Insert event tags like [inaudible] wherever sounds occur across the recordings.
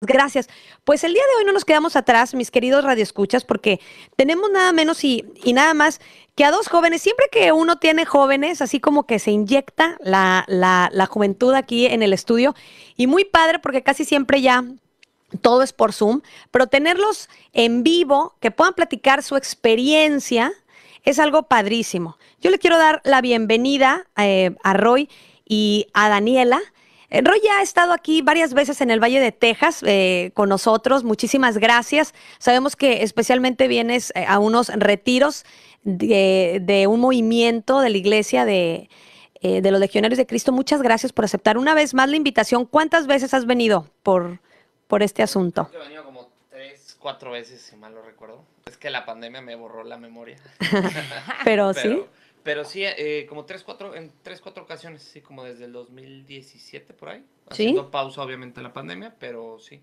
gracias. Pues el día de hoy no nos quedamos atrás, mis queridos radioescuchas, porque tenemos nada menos y, nada más que a dos jóvenes. Siempre que uno tiene jóvenes, así como que se inyecta la, juventud aquí en el estudio. Y muy padre, porque casi siempre ya todo es por Zoom, pero tenerlos en vivo, que puedan platicar su experiencia, es algo padrísimo. Yo le quiero dar la bienvenida eh, a Roy y a Daniela. Eh, Roy ya ha estado aquí varias veces en el Valle de Texas eh, con nosotros. Muchísimas gracias. Sabemos que especialmente vienes eh, a unos retiros de, un movimiento de la iglesia de, los Legionarios de Cristo. Muchas gracias por aceptar una vez más la invitación. ¿Cuántas veces has venido por, por este asunto? he venido como tres, cuatro veces, si mal lo recuerdo. Es que la pandemia me borró la memoria. [laughs] [laughs] pero sí pero sí, eh, como tres, cuatro, en tres, cuatro ocasiones, sí, como desde el 2017 por ahí. Haciendo pausa, obviamente, la pandemia, pero sí,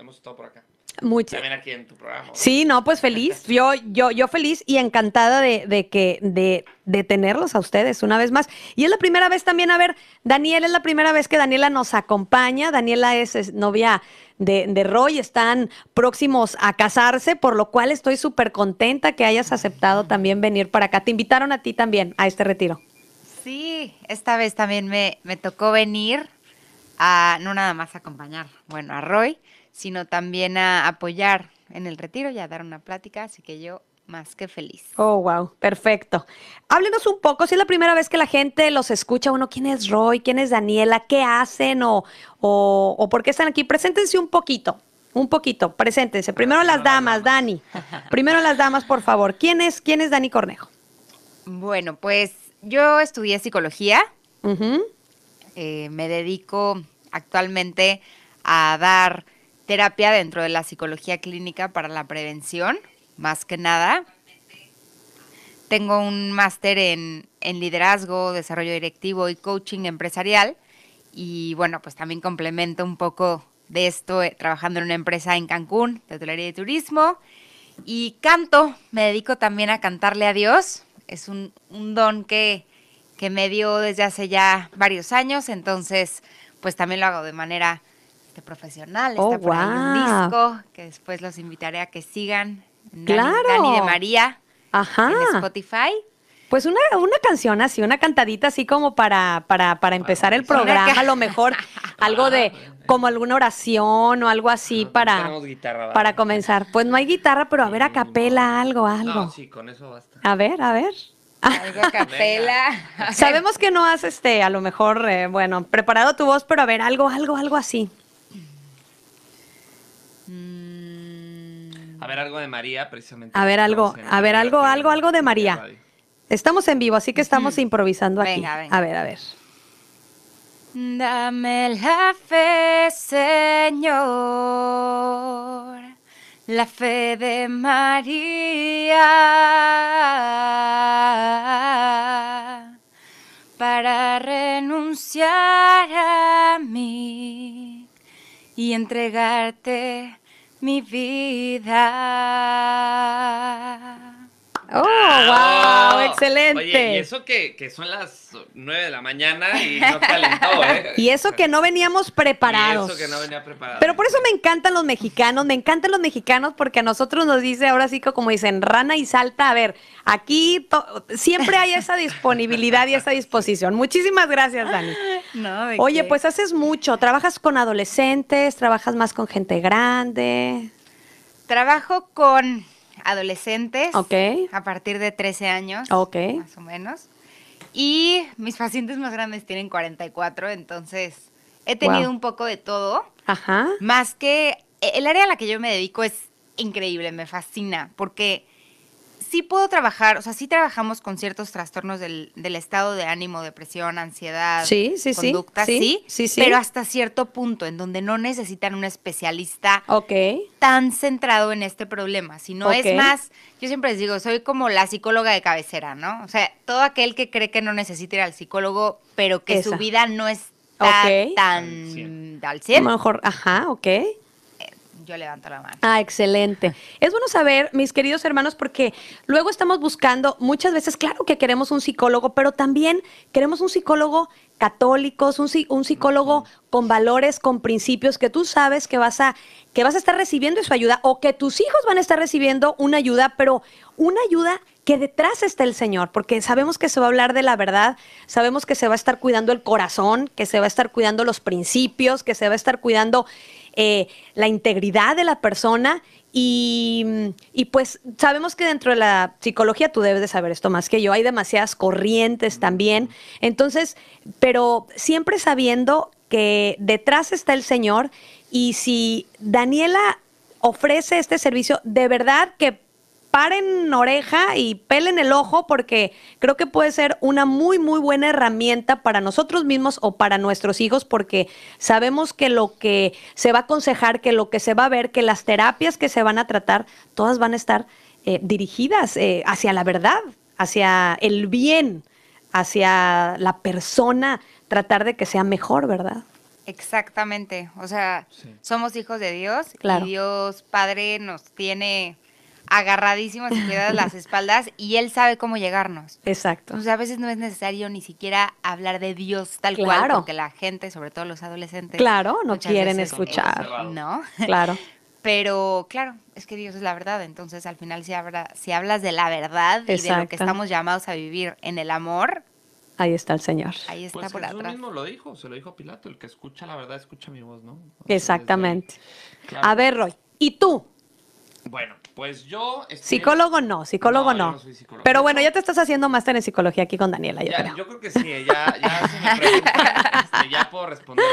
hemos estado por acá. Mucho. También aquí en tu programa. Sí, no, pues feliz. [laughs] Yo, yo, yo feliz y encantada de, que, de, de, tenerlos a ustedes una vez más. Y es la primera vez también, a ver, Daniel, es la primera vez que Daniela nos acompaña. Daniela es, novia de, Roy, están próximos a casarse, por lo cual estoy súper contenta que hayas aceptado también venir para acá. Te invitaron a ti también a este retiro. Sí, esta vez también me, me tocó venir a, no nada más acompañar, bueno, a Roy, sino también a apoyar en el retiro y a dar una plática, así que yo más que feliz. Oh, wow, perfecto. Háblenos un poco, si es la primera vez que la gente los escucha, uno, ¿quién es Roy? ¿Quién es Daniela? ¿Qué hacen? ¿O, por qué están aquí? Preséntense un poquito, un poquito, preséntense. Primero las damas, Dani. Primero las damas, por favor. ¿Quién es, quién es Dani Cornejo? Bueno, pues yo estudié psicología. Eh, me dedico actualmente a dar terapia dentro de la psicología clínica para la prevención, más que nada. Tengo un máster en, liderazgo, desarrollo directivo y coaching empresarial. Y bueno, pues también complemento un poco de esto eh, trabajando en una empresa en Cancún de y turismo. Y canto, me dedico también a cantarle a Dios. Es un, don que, que me dio desde hace ya varios años, entonces pues también lo hago de manera este, profesional. Está oh, por un disco que después los invitaré a que sigan. Dani, claro. de María. En Spotify. Pues una, canción así, una cantadita así como para, para, para empezar el programa, a lo mejor [laughs] algo de como alguna oración o algo así para, para comenzar. Pues no hay guitarra, pero a ver, a capela, algo, algo. A ver, a ver. Algo a Sabemos que no has, este, a lo mejor, eh, bueno, preparado tu voz, pero a ver, algo, algo, algo así. A ver algo de María, precisamente. A ver algo, a ver algo, algo, algo de María. Estamos en vivo, así que estamos improvisando aquí. A ver, a ver. Dame la fe, Señor, la fe de María, para renunciar a mí y entregarte mi vida. ¡Oh, wow! ¡Excelente! Oye, y eso que, son las nueve de la mañana y no calentó, ¿eh? [laughs] y eso que no veníamos preparados. eso que no venía preparado. Pero por eso me encantan los mexicanos, me encantan los mexicanos porque a nosotros nos dice ahora sí que como dicen, rana y salta. A ver, aquí siempre hay esa disponibilidad y esa disposición. Muchísimas gracias, Dani. [laughs] No, Oye, pues haces mucho. Trabajas con adolescentes, trabajas más con gente grande. Trabajo con adolescentes a partir de 13 años, Ok. más o menos. Y mis pacientes más grandes tienen 44, entonces he tenido un poco de todo. Ajá. Más que e, el área a la que yo me dedico es increíble, me fascina, porque sí puedo trabajar, o sea, sí trabajamos con ciertos trastornos del, del estado de ánimo, depresión, ansiedad, sí, sí, conducta, sí, sí, sí, pero hasta cierto punto en donde no necesitan un especialista tan centrado en este problema, sino no es más, yo siempre les digo, soy como la psicóloga de cabecera, ¿no? O sea, todo aquel que cree que no necesita ir al psicólogo, pero que su vida no está tan al 100. mejor, ajá, ok. Yo levanto la mano. Ah, excelente. [laughs] Es bueno saber, mis queridos hermanos, porque luego estamos buscando, muchas veces, claro que queremos un psicólogo, pero también queremos un psicólogo católico, un, un psicólogo con valores, con principios, que tú sabes que vas, a, que vas a estar recibiendo su ayuda o que tus hijos van a estar recibiendo una ayuda, pero una ayuda que detrás está el Señor, porque sabemos que se va a hablar de la verdad, sabemos que se va a estar cuidando el corazón, que se va a estar cuidando los principios, que se va a estar cuidando eh, la integridad de la persona. y, pues sabemos que dentro de la psicología, tú debes de saber esto más que yo, hay demasiadas corrientes también. Entonces, pero siempre sabiendo que detrás está el Señor y si Daniela ofrece este servicio, de verdad que paren oreja y pelen el ojo porque creo que puede ser una muy, muy buena herramienta para nosotros mismos o para nuestros hijos porque sabemos que lo que se va a aconsejar, que lo que se va a ver, que las terapias que se van a tratar, todas van a estar eh, dirigidas eh, hacia la verdad, hacia el bien, hacia la persona, tratar de que sea mejor, ¿verdad? Exactamente, o sea, somos hijos de Dios claro. y Dios Padre nos tiene agarradísimos y quedan las [laughs] espaldas y Él sabe cómo llegarnos. Exacto. O sea, a veces no es necesario ni siquiera hablar de Dios tal cual, porque la gente, sobre todo los adolescentes, claro, no quieren escuchar. ¿No? [laughs] Claro. Pero claro, es que Dios es la verdad, entonces al final si, si hablas de la verdad y de lo que estamos llamados a vivir en el amor, ahí está el Señor. Ahí está pues por mismo lo dijo, se lo dijo a Pilato, el que escucha la verdad escucha mi voz, ¿no? Exactamente. A ver, Roy, ¿y tú? Bueno, pues yo... Estoy... Psicólogo no, psicólogo no. no. soy psicólogo. Pero bueno, ya te estás haciendo máster en psicología aquí con Daniela, yo creo. Yo creo que sí, eh, ya, ya, me este, ya puedo responder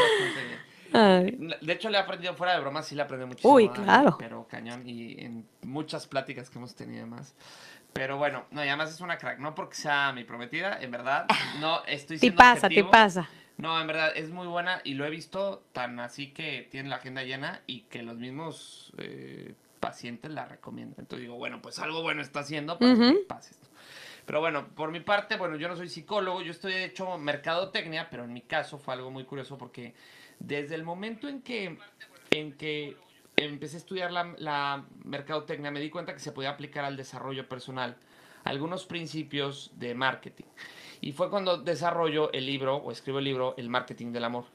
bastante bien. De hecho, le he aprendido fuera de broma, sí le aprendí muchísimo. Uy, claro. pero cañón, y en muchas pláticas que hemos tenido más. Pero bueno, no, y además es una crack, no porque sea mi prometida, en verdad, no estoy siendo Te pasa, te pasa. No, en verdad, es muy buena y lo he visto tan así que tiene la agenda llena y que los mismos eh, paciente la recomienda Entonces digo, bueno, pues algo bueno está haciendo esto. Pero bueno, por mi parte, bueno, yo no soy psicólogo, yo estoy hecho mercadotecnia, pero en mi caso fue algo muy curioso porque desde el momento en que, en que empecé a estudiar la, la mercadotecnia, me di cuenta que se podía aplicar al desarrollo personal algunos principios de marketing. Y fue cuando desarrollo el libro o escribo el libro El Marketing del Amor.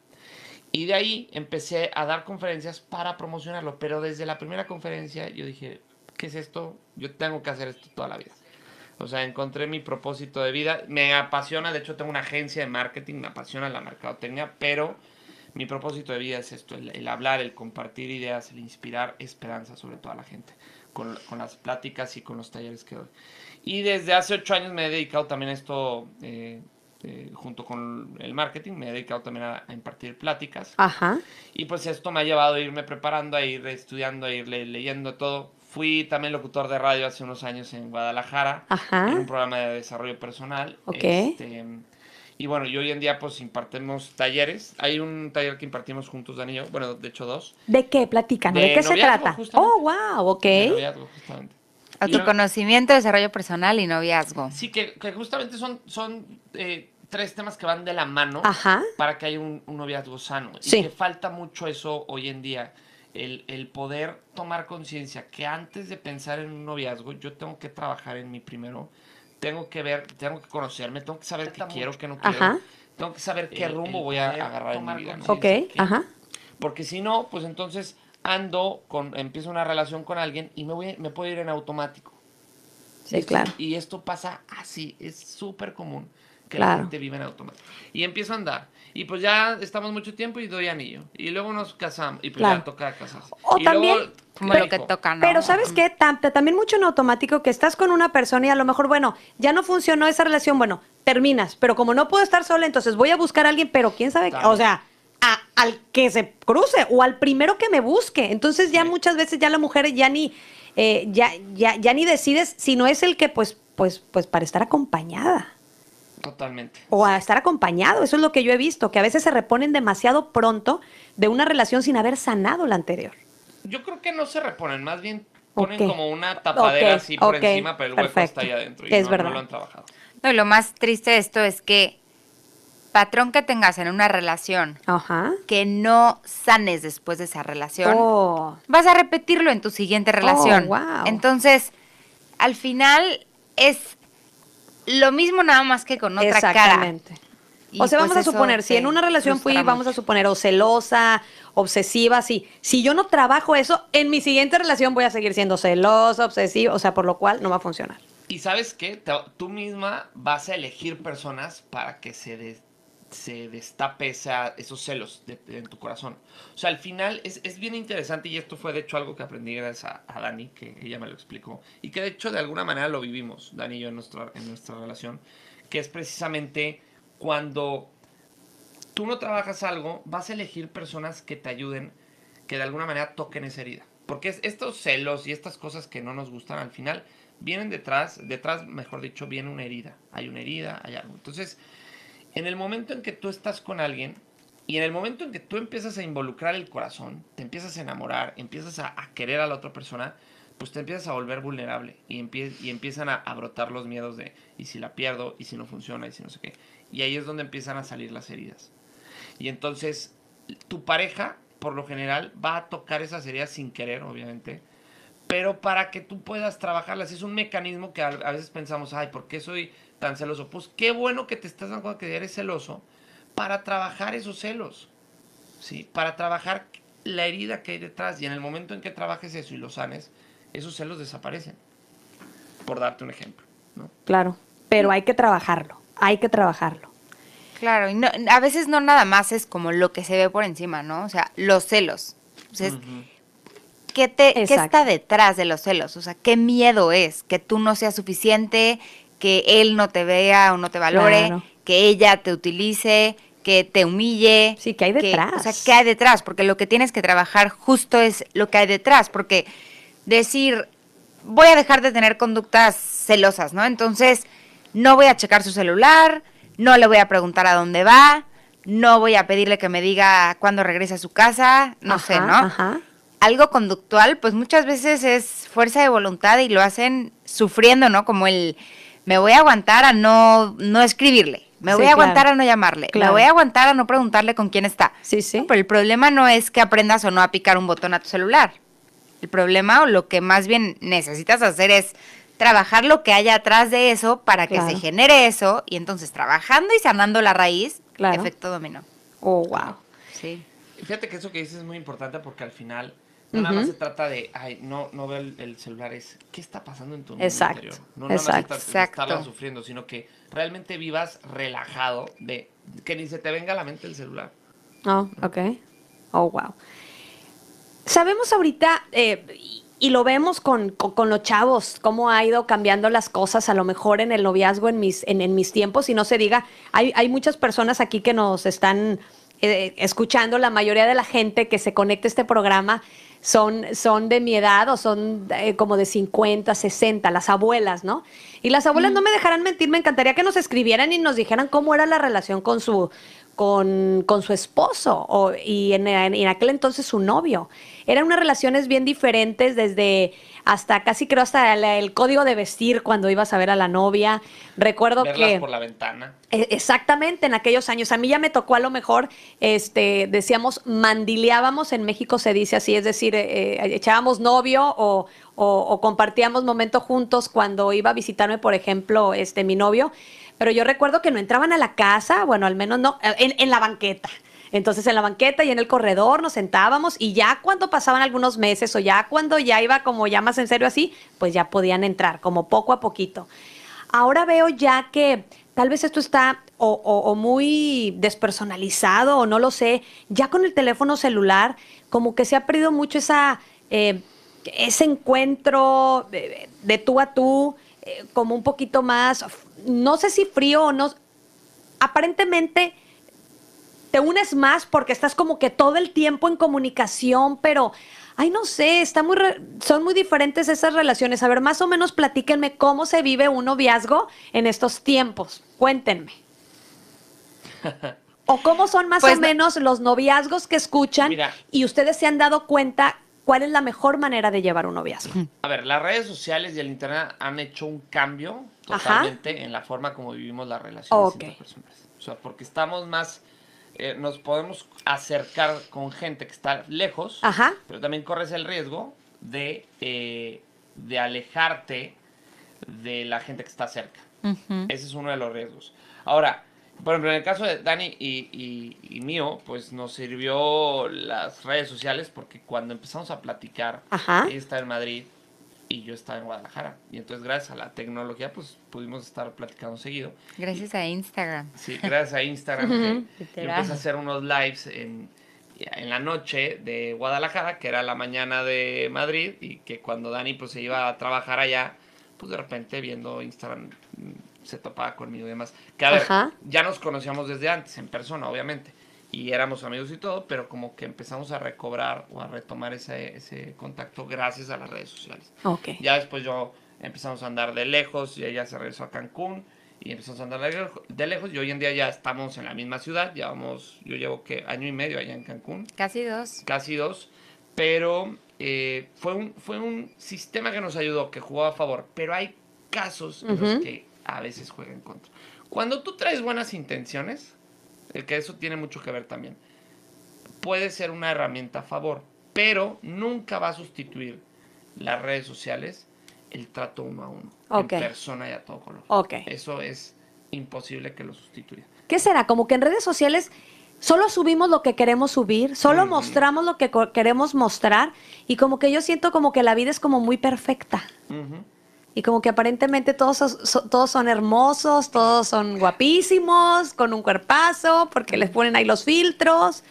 Y de ahí empecé a dar conferencias para promocionarlo, pero desde la primera conferencia yo dije, ¿qué es esto? Yo tengo que hacer esto toda la vida. O sea, encontré mi propósito de vida. Me apasiona, de hecho tengo una agencia de marketing, me apasiona la mercadotecnia, pero mi propósito de vida es esto, el, hablar, el compartir ideas, el inspirar esperanza sobre toda la gente, con, con, las pláticas y con los talleres que doy. Y desde hace ocho años me he dedicado también a esto. Eh, este, junto con el marketing, me he dedicado también a, impartir pláticas. Ajá. Y pues esto me ha llevado a irme preparando, a ir estudiando, a ir leyendo todo. Fui también locutor de radio hace unos años en Guadalajara, Ajá. en un programa de desarrollo personal. Ok. Este, y bueno, yo hoy en día pues impartimos talleres. Hay un taller que impartimos juntos, Daniel Bueno, de hecho dos. ¿De qué? Platican. ¿De, qué se trata? Oh, wow, ok. A tu conocimiento, desarrollo personal y noviazgo. Sí, que, justamente son, son eh, tres temas que van de la mano para que haya un, noviazgo sano. Sí. Y que falta mucho eso hoy en día. El, poder tomar conciencia que antes de pensar en un noviazgo, yo tengo que trabajar en mí primero. Tengo que ver, tengo que conocerme, tengo que saber qué quiero, qué no quiero. Tengo que saber qué rumbo voy a agarrar en mi vida. Ok, Ajá. Porque si no, pues entonces ando con, empiezo una relación con alguien y me, voy, me puedo ir en automático. Sí, claro. Y esto pasa así, es súper común que la gente vive en automático. Y empiezo a andar. Y pues ya estamos mucho tiempo y doy anillo. Y luego nos casamos. Y pues ya toca casarse. O también. como pero, lo que toca, ¿no? Pero ¿sabes qué? también mucho en automático que estás con una persona y a lo mejor, bueno, ya no funcionó esa relación, bueno, terminas, pero como no puedo estar sola, entonces voy a buscar a alguien, pero quién sabe, qué? o sea, al que se cruce o al primero que me busque. Entonces ya muchas veces ya la mujer ya ni, eh, ya, ya, ya ni decides si no es el que pues, pues, pues para estar acompañada. Totalmente. O a estar acompañado, eso es lo que yo he visto, que a veces se reponen demasiado pronto de una relación sin haber sanado la anterior. Yo creo que no se reponen, más bien ponen como una tapadera así por encima, pero el hueco está ahí adentro y es no, lo han trabajado. lo más triste de esto es que patrón que tengas en una relación que no sanes después de esa relación, oh. vas a repetirlo en tu siguiente relación. Oh, Entonces, al final es lo mismo nada más que con otra cara. o sea, pues vamos a suponer, si en una relación fui, vamos a suponer, o celosa, obsesiva, sí. Si yo no trabajo eso, en mi siguiente relación voy a seguir siendo celosa, obsesiva, o sea, por lo cual no va a funcionar. Y sabes qué, tú misma vas a elegir personas para que se des se destape esos celos en tu corazón. O sea, al final es, bien interesante y esto fue de hecho algo que aprendí gracias a, Dani, que ella me lo explicó, y que de hecho de alguna manera lo vivimos, Dani y yo, en nuestra, en nuestra relación, que es precisamente cuando tú no trabajas algo, vas a elegir personas que te ayuden, que de alguna manera toquen esa herida. Porque estos celos y estas cosas que no nos gustan al final vienen detrás, detrás, mejor dicho, viene una herida. Hay una herida, hay algo. Entonces, en el momento en que tú estás con alguien y en el momento en que tú empiezas a involucrar el corazón, te empiezas a enamorar, empiezas a, querer a la otra persona, pues te empiezas a volver vulnerable y, empiezan a, brotar los miedos de, y si la pierdo, y si no funciona, y si no sé qué. Y ahí es donde empiezan a salir las heridas. Y entonces tu pareja, por lo general, va a tocar esas heridas sin querer, obviamente. Pero para que tú puedas trabajarlas, es un mecanismo que a veces pensamos, ay, ¿por qué soy tan celoso. Pues qué bueno que te estás dando cuenta que eres celoso para trabajar esos celos, ¿sí? Para trabajar la herida que hay detrás y en el momento en que trabajes eso y lo sanes, esos celos desaparecen. Por darte un ejemplo, Claro, pero hay que trabajarlo, hay que trabajarlo. Claro, y a veces no nada más es como lo que se ve por encima, ¿no? O sea, los celos. te, ¿qué está detrás de los celos? O sea, ¿qué miedo es? Que tú no seas suficiente, que él no te vea o no te valore, que ella te utilice, que te humille. Sí, que hay detrás. o sea, ¿qué hay detrás? Porque lo que tienes que trabajar justo es lo que hay detrás, porque decir, voy a dejar de tener conductas celosas, ¿no? Entonces, no voy a checar su celular, no le voy a preguntar a dónde va, no voy a pedirle que me diga cuándo regresa a su casa, no sé, ¿no? Algo conductual, pues muchas veces es fuerza de voluntad y lo hacen sufriendo, ¿no? Como el me voy a aguantar a no, no escribirle. Me voy a aguantar a no llamarle. Me voy a aguantar a no preguntarle con quién está. Sí, sí. pero el problema no es que aprendas o no a picar un botón a tu celular. El problema o lo que más bien necesitas hacer es trabajar lo que haya atrás de eso para que se genere eso y entonces trabajando y sanando la raíz, efecto dominó. Oh, wow. Sí. Fíjate que eso que dices es muy importante porque al final no nada más se trata de, ay, no, no veo el, celular, es qué está pasando en tu mundo exacto, No nada más estar, sufriendo, sino que realmente vivas relajado de que ni se te venga a la mente el celular. Oh, ok. Oh, wow. Sabemos ahorita, eh, y lo vemos con, los chavos, cómo ha ido cambiando las cosas, a lo mejor en el noviazgo, en mis, en, mis tiempos, y no se diga, hay, hay muchas personas aquí que nos están eh, escuchando, la mayoría de la gente que se conecta a este programa son, son de mi edad o son eh, como de 50, 60, las abuelas, ¿no? Y las abuelas mm. no me dejarán mentir, me encantaría que nos escribieran y nos dijeran cómo era la relación con su, con, con su esposo o, y en, en aquel entonces su novio. Eran unas relaciones bien diferentes desde hasta casi creo hasta el, código de vestir cuando ibas a ver a la novia. Recuerdo Verlas que por la ventana. E, exactamente, en aquellos años a mí ya me tocó a lo mejor este decíamos mandileábamos en México se dice así, es decir, eh, eh, echábamos novio o, o, o compartíamos momentos juntos cuando iba a visitarme, por ejemplo, este mi novio, pero yo recuerdo que no entraban a la casa, bueno, al menos no eh, en, en la banqueta. Entonces en la banqueta y en el corredor nos sentábamos y ya cuando pasaban algunos meses o ya cuando ya iba como ya más en serio así, pues ya podían entrar como poco a poquito. Ahora veo ya que tal vez esto está o, muy despersonalizado o no lo sé, ya con el teléfono celular como que se ha perdido mucho esa, eh, ese encuentro eh, de, tú a tú, eh, como un poquito más, no sé si frío o no, aparentemente te unes más porque estás como que todo el tiempo en comunicación, pero, ay, no sé, está muy son muy diferentes esas relaciones. A ver, más o menos platíquenme cómo se vive un noviazgo en estos tiempos. Cuéntenme. [laughs] ¿O cómo son más pues o menos los noviazgos que escuchan y ustedes se han dado cuenta cuál es la mejor manera de llevar un noviazgo? A ver, las redes sociales y el Internet han hecho un cambio totalmente en la forma como vivimos las relaciones entre personas. O sea, porque estamos más eh, nos podemos acercar con gente que está lejos, pero también corres el riesgo eh, de, alejarte de la gente que está cerca. Ese es uno de los riesgos. Ahora, por ejemplo, en el caso de Dani y, mío, pues nos sirvió las redes sociales porque cuando empezamos a platicar, está en Madrid, y yo estaba en Guadalajara. Y entonces gracias a la tecnología pues pudimos estar platicando seguido. Gracias a Instagram. Sí, gracias a Instagram. [laughs] que, a hacer unos lives en, en la noche de Guadalajara, que era la mañana de Madrid, y que cuando Dani pues se iba a trabajar allá, pues de repente viendo Instagram mm, se topaba conmigo y demás. Que a ver, ya nos conocíamos desde antes, en persona, obviamente y éramos amigos y todo, pero como que empezamos a recobrar o a retomar ese, ese contacto gracias a las redes sociales. Ya después yo empezamos a andar de lejos y ella se regresó a Cancún y empezamos a andar de lejos, y hoy en día ya estamos en la misma ciudad, llevamos, yo llevo que año y medio allá en Cancún. Casi dos. Casi dos, pero eh, fue, un, fue un sistema que nos ayudó, que jugó a favor, pero hay casos los que a veces juega en contra. Cuando tú traes buenas intenciones, el que eso tiene mucho que ver también, puede ser una herramienta a favor, pero nunca va a sustituir las redes sociales el trato uno a uno, Ok. en persona y a todo color. Ok. Eso es imposible que lo sustituya. ¿Qué será? Como que en redes sociales solo subimos lo que queremos subir, solo mostramos lo que queremos mostrar y como que yo siento como que la vida es como muy perfecta. Ajá. Y como que aparentemente todos, todos son hermosos, todos son guapísimos, con un cuerpazo, porque les ponen ahí los filtros.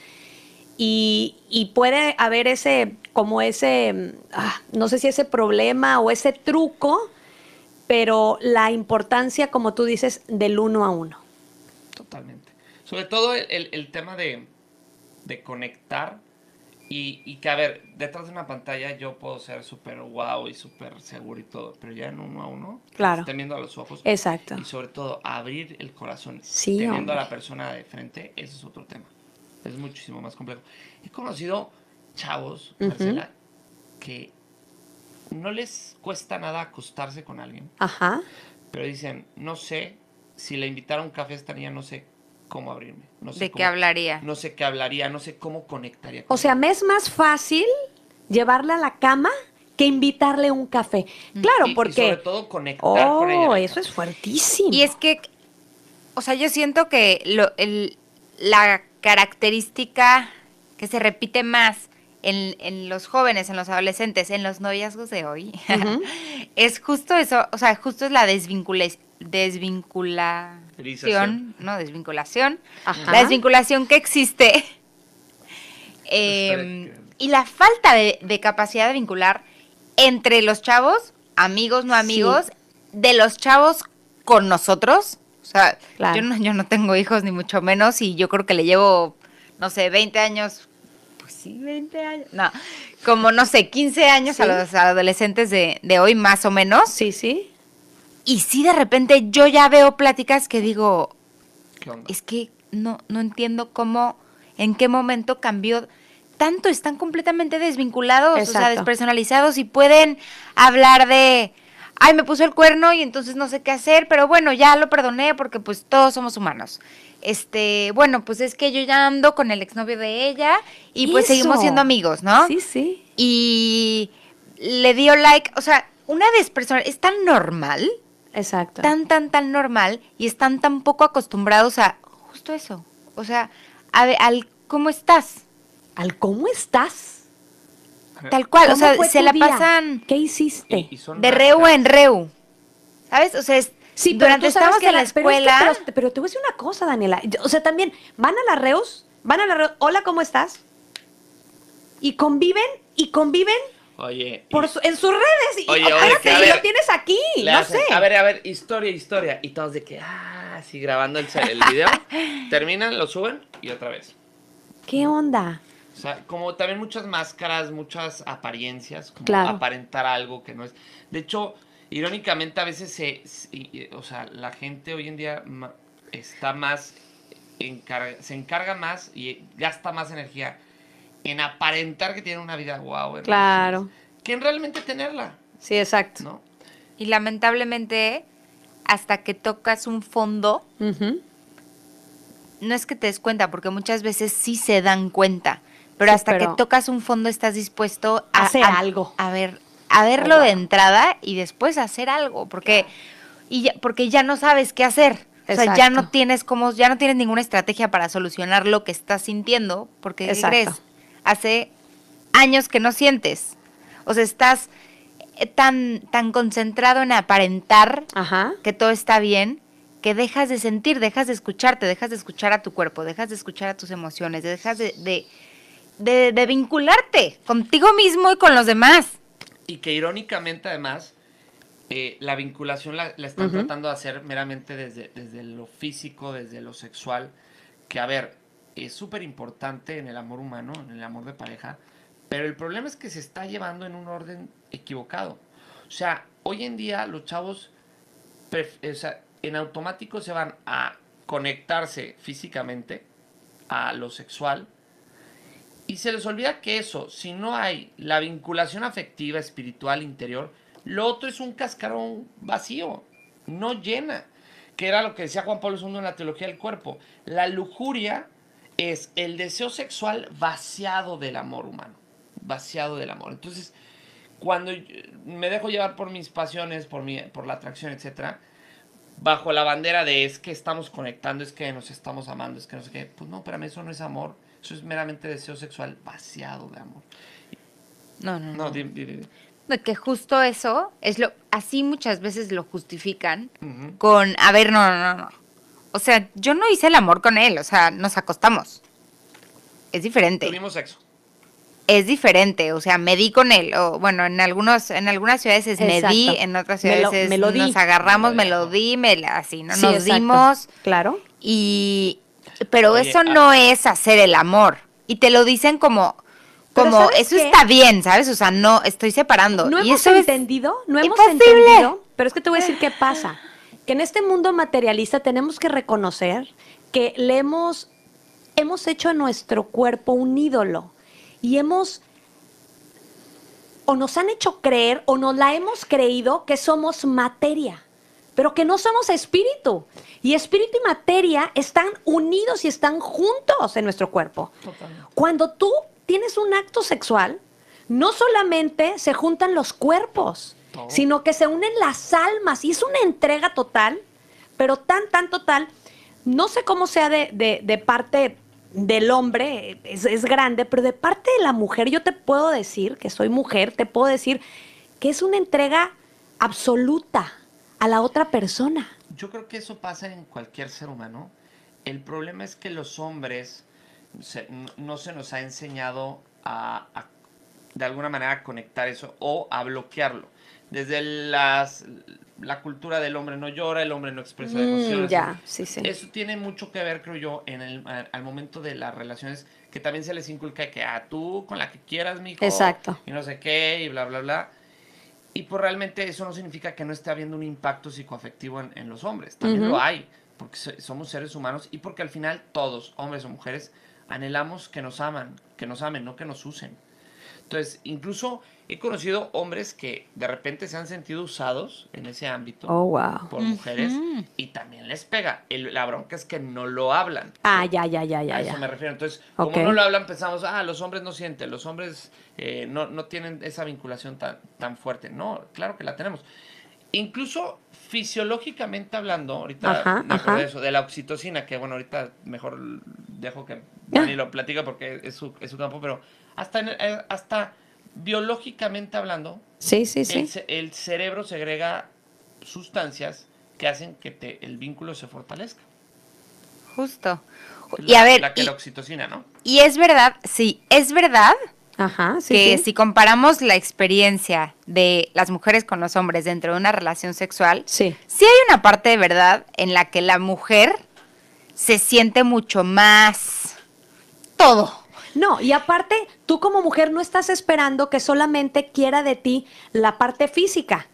Y, puede haber ese, como ese, ah, no sé si ese problema o ese truco, pero la importancia, como tú dices, del uno a uno. Totalmente. Sobre todo el, el tema de, de conectar y, que, a ver, detrás de una pantalla yo puedo ser súper guau y súper seguro y todo, pero ya en uno a uno, claro. teniendo a los ojos. Exacto. Y sobre todo, abrir el corazón. Sí, teniendo a la persona de frente, eso es otro tema. Es muchísimo más complejo. He conocido chavos, que no les cuesta nada acostarse con alguien. Ajá. Pero dicen, no sé, si le invitaron a un café estaría, no sé cómo abrirme. No sé ¿De qué hablaría? No sé qué hablaría, no sé cómo conectaría. o sea, me es más fácil llevarla a la cama que invitarle un café. Mm. Claro, porque... Y sobre todo conectar oh, eso es fuertísimo. Y es que, o sea, yo siento que la característica que se repite más en, los jóvenes, en los adolescentes, en los noviazgos de hoy, [laughs] es justo eso, o sea, justo es la desvinculación. desvincula Desvinculación, no desvinculación. La desvinculación que existe. Em, y la falta de, capacidad de vincular entre los chavos, amigos, no amigos, de los chavos con nosotros. O sea, yo, no, yo no tengo hijos ni mucho menos y yo creo que le llevo, no sé, 20 años pues sí, 20 años. No, como no sé, 15 años a los adolescentes de, hoy más o menos. Sí, sí. Y si de repente yo ya veo pláticas que digo, es que no, no entiendo cómo, en qué momento cambió tanto, están completamente desvinculados, o sea, despersonalizados y pueden hablar de, ay, me puso el cuerno y entonces no sé qué hacer, pero bueno, ya lo perdoné porque pues todos somos humanos. Este, bueno, pues es que yo ya ando con el exnovio de ella y pues seguimos siendo amigos, ¿no? Sí, sí. Y le dio like, o sea, una despersonalización, es tan normal Exacto. tan, tan, tan normal y están tan poco acostumbrados a justo eso. O sea, a, al cómo estás. Al cómo estás. Tal cual, o sea, se la pasan. ¿Qué hiciste? de reu en reu. ¿Sabes? O sea, durante estamos en la escuela. Pero, te voy a decir una cosa, Daniela. O sea, también van a las reus, van a la, reus. Hola, ¿cómo estás? Y conviven, y conviven Oye. en sus redes. Y, oye, oye, lo tienes aquí. No sé. A ver, a ver, historia, historia. Y todos de que, ah, así grabando el, video. [laughs] terminan, lo suben y otra vez. ¿Qué onda? O sea, como también muchas máscaras, muchas apariencias, aparentar algo que no es. De hecho, irónicamente a veces se, o sea, la gente hoy en día está más se encarga más y gasta más energía en aparentar que tiene una vida guau. Wow, claro. Que en realmente tenerla. Sí, exacto. Y lamentablemente, hasta que tocas un fondo, no es que te des cuenta, porque muchas veces sí se dan cuenta. Pero hasta que tocas un fondo estás dispuesto a hacer algo. A ver, a verlo de entrada y después hacer algo, porque y ya, porque ya no sabes qué hacer. O sea, ya no tienes como, ya no tienes ninguna estrategia para solucionar lo que estás sintiendo, porque ¿qué hace años que no sientes. O sea, estás eh, tan, tan concentrado en aparentar que todo está bien que dejas de sentir, dejas de escucharte, dejas de escuchar a tu cuerpo, dejas de escuchar a tus emociones, dejas de, de, de, vincularte contigo mismo y con los demás. Y que irónicamente además eh, la vinculación la, están tratando de hacer meramente desde, desde lo físico, desde lo sexual, que a ver, es súper importante en el amor humano, en el amor de pareja, pero el problema es que se está llevando en un orden equivocado. O sea, hoy en día los chavos en automático se van a conectarse físicamente a lo sexual y se les olvida que eso, si no hay la vinculación afectiva, espiritual, interior, lo otro es un cascarón vacío, no llena, que era lo que decía Juan Pablo II en la teología del cuerpo. La lujuria es el deseo sexual vaciado del amor humano, vaciado del amor. Entonces, cuando me dejo llevar por mis pasiones, por, mi, por la atracción, etcétera, bajo la bandera de es que estamos conectando, es que nos estamos amando, es que no sé qué, pues no, para mí eso no es amor, eso es meramente deseo sexual vaciado de amor. No, no, no. Que justo eso es lo, así muchas veces lo justifican con, a ver, no, no, no, o sea, yo no hice el amor con él, o sea, nos acostamos. Es diferente. Tuvimos sexo. Es diferente, o sea, me di con él. O, bueno, en algunos, en algunas ciudades es me di, en otras ciudades me lo, di. nos agarramos, me lo di, me así, nos dimos. Claro. Y pero eso ah. no es hacer el amor. Y te lo dicen como, como eso está bien, ¿sabes? O sea, no estoy separando. No y hemos entendido, no hemos imposible. entendido. Pero es que te voy a decir qué pasa que en este mundo materialista tenemos que reconocer que le hemos, hemos hecho a nuestro cuerpo un ídolo y hemos o nos han hecho creer o nos la hemos creído que somos materia, pero que no somos espíritu. Y espíritu y materia están unidos y están juntos en nuestro cuerpo. Cuando tú tienes un acto sexual, no solamente se juntan los cuerpos, sino que se unen las almas y es una entrega total, pero tan, tan total. No sé cómo sea de, de, parte del hombre, es, grande, pero de parte de la mujer, yo te puedo decir que soy mujer, te puedo decir que es una entrega absoluta a la otra persona. Yo creo que eso pasa en cualquier ser humano. El problema es que los hombres no, se nos ha enseñado a, a de alguna manera a conectar eso o a bloquearlo desde las, la cultura del hombre no llora, el hombre no expresa mm, emociones. Ya, sí, sí. Eso tiene mucho que ver, creo yo, en el, al momento de las relaciones, que también se les inculca que, ah, tú con la que quieras, mi Exacto. Y no sé qué, y bla, bla, bla. Y pues realmente eso no significa que no esté habiendo un impacto psicoafectivo en, los hombres. También lo hay, porque somos seres humanos y porque al final todos, hombres o mujeres, anhelamos que nos aman, que nos amen, no que nos usen. Entonces, incluso he conocido hombres que de repente se han sentido usados en ese ámbito oh, por mujeres y también les pega. El, la bronca es que no lo hablan. Ah, ya, ya, ya, ya. A eso me refiero. Entonces, como no lo hablan, pensamos, ah, los hombres no sienten, los hombres eh, no, tienen esa vinculación tan, tan fuerte. No, claro que la tenemos. Incluso fisiológicamente hablando, ahorita de eso, de la oxitocina, que bueno, ahorita mejor dejo que Dani ah. lo platica porque es su, campo, pero hasta, eh, hasta biológicamente hablando, sí, sí, sí. El, cerebro segrega sustancias que hacen que el vínculo se fortalezca. Justo. y a ver. La que la oxitocina, ¿no? Y es verdad, sí, es verdad. Ajá, que si comparamos la experiencia de las mujeres con los hombres dentro de una relación sexual, sí. sí hay una parte de verdad en la que la mujer se siente mucho más todo. No, y aparte, tú como mujer no estás esperando que solamente quiera de ti la parte física.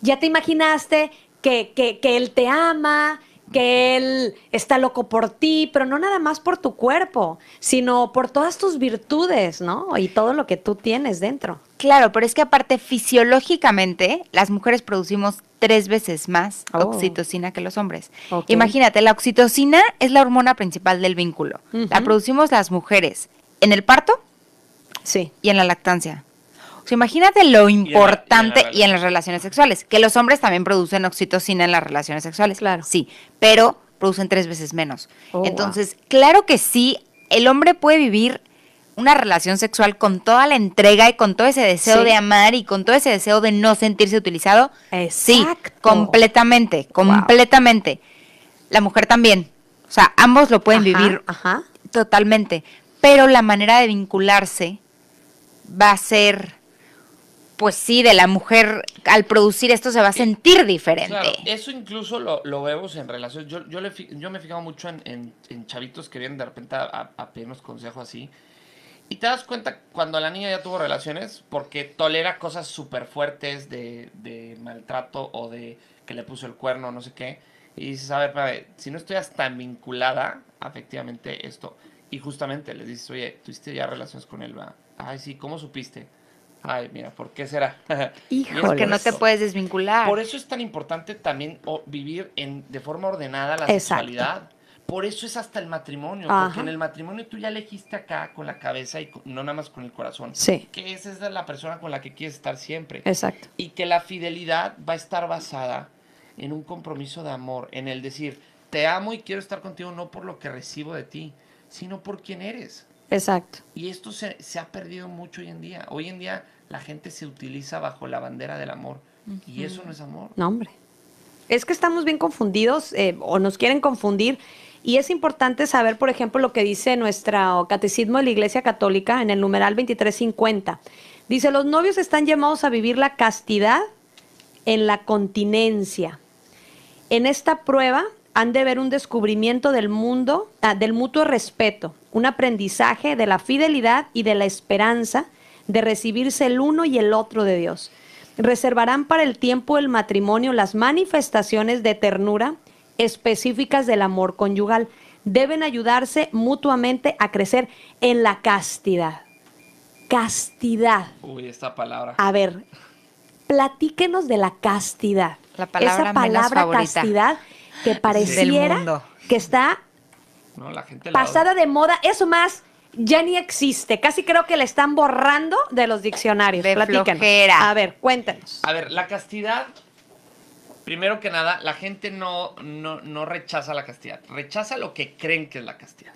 Ya te imaginaste que, que, que él te ama, que él está loco por ti, pero no nada más por tu cuerpo, sino por todas tus virtudes, ¿no? Y todo lo que tú tienes dentro. Claro, pero es que aparte fisiológicamente las mujeres producimos tres veces más oh. oxitocina que los hombres. Imagínate, la oxitocina es la hormona principal del vínculo. La producimos las mujeres en el parto sí. y en la lactancia. O sea, imagínate lo importante y en, las relaciones sexuales, que los hombres también producen oxitocina en las relaciones sexuales. Claro. Sí, pero producen tres veces menos. Oh, Entonces, claro que sí, el hombre puede vivir una relación sexual con toda la entrega y con todo ese deseo de amar y con todo ese deseo de no sentirse utilizado. Sí, completamente, completamente. La mujer también. O sea, ambos lo pueden vivir totalmente pero la manera de vincularse va a ser, pues sí, de la mujer al producir esto se va a eh, sentir diferente. Claro, eso incluso lo, vemos en relación, yo, yo, me he fijado mucho en, chavitos que vienen de repente a, pedirnos consejos así. Y te das cuenta cuando la niña ya tuvo relaciones porque tolera cosas súper fuertes de, de, maltrato o de que le puso el cuerno, no sé qué. Y dices, a ver, si no estoy hasta vinculada, efectivamente esto y justamente le dices, oye, tuviste ya relaciones con él, Ay, sí, ¿cómo supiste? Ay, mira, ¿por qué será? [laughs] Híjole, que no te puedes desvincular. Por eso es tan importante también vivir en, de forma ordenada la sexualidad. Por eso es hasta el matrimonio, porque en el matrimonio tú ya elegiste acá con la cabeza y no nada más con el corazón. Sí. Que esa es la persona con la que quieres estar siempre. Exacto. Y que la fidelidad va a estar basada en un compromiso de amor, en el decir, te amo y quiero estar contigo no por lo que recibo de ti, sino por quién eres. Exacto. Y esto se, ha perdido mucho hoy en día. Hoy en día la gente se utiliza bajo la bandera del amor. Y eso no es amor. No, hombre. Es que estamos bien confundidos eh, o nos quieren confundir. Y es importante saber, por ejemplo, lo que dice nuestro Catecismo de la Iglesia Católica en el numeral 2350. Dice, los novios están llamados a vivir la castidad en la continencia. En esta prueba han de ver un descubrimiento del mundo, ah, del mutuo respeto, un aprendizaje de la fidelidad y de la esperanza de recibirse el uno y el otro de Dios. Reservarán para el tiempo del matrimonio las manifestaciones de ternura específicas del amor conyugal. Deben ayudarse mutuamente a crecer en la castidad. Castidad. Uy, esta palabra. A ver, platíquenos de la castidad. La palabra Esa palabra castidad que pareciera que está pasada de moda. Eso más, ya ni existe. Casi creo que la están borrando de los diccionarios. De la A ver, cuéntanos. A ver, la castidad, primero que nada, la gente no, no, rechaza la castidad. Rechaza lo que creen que es la castidad.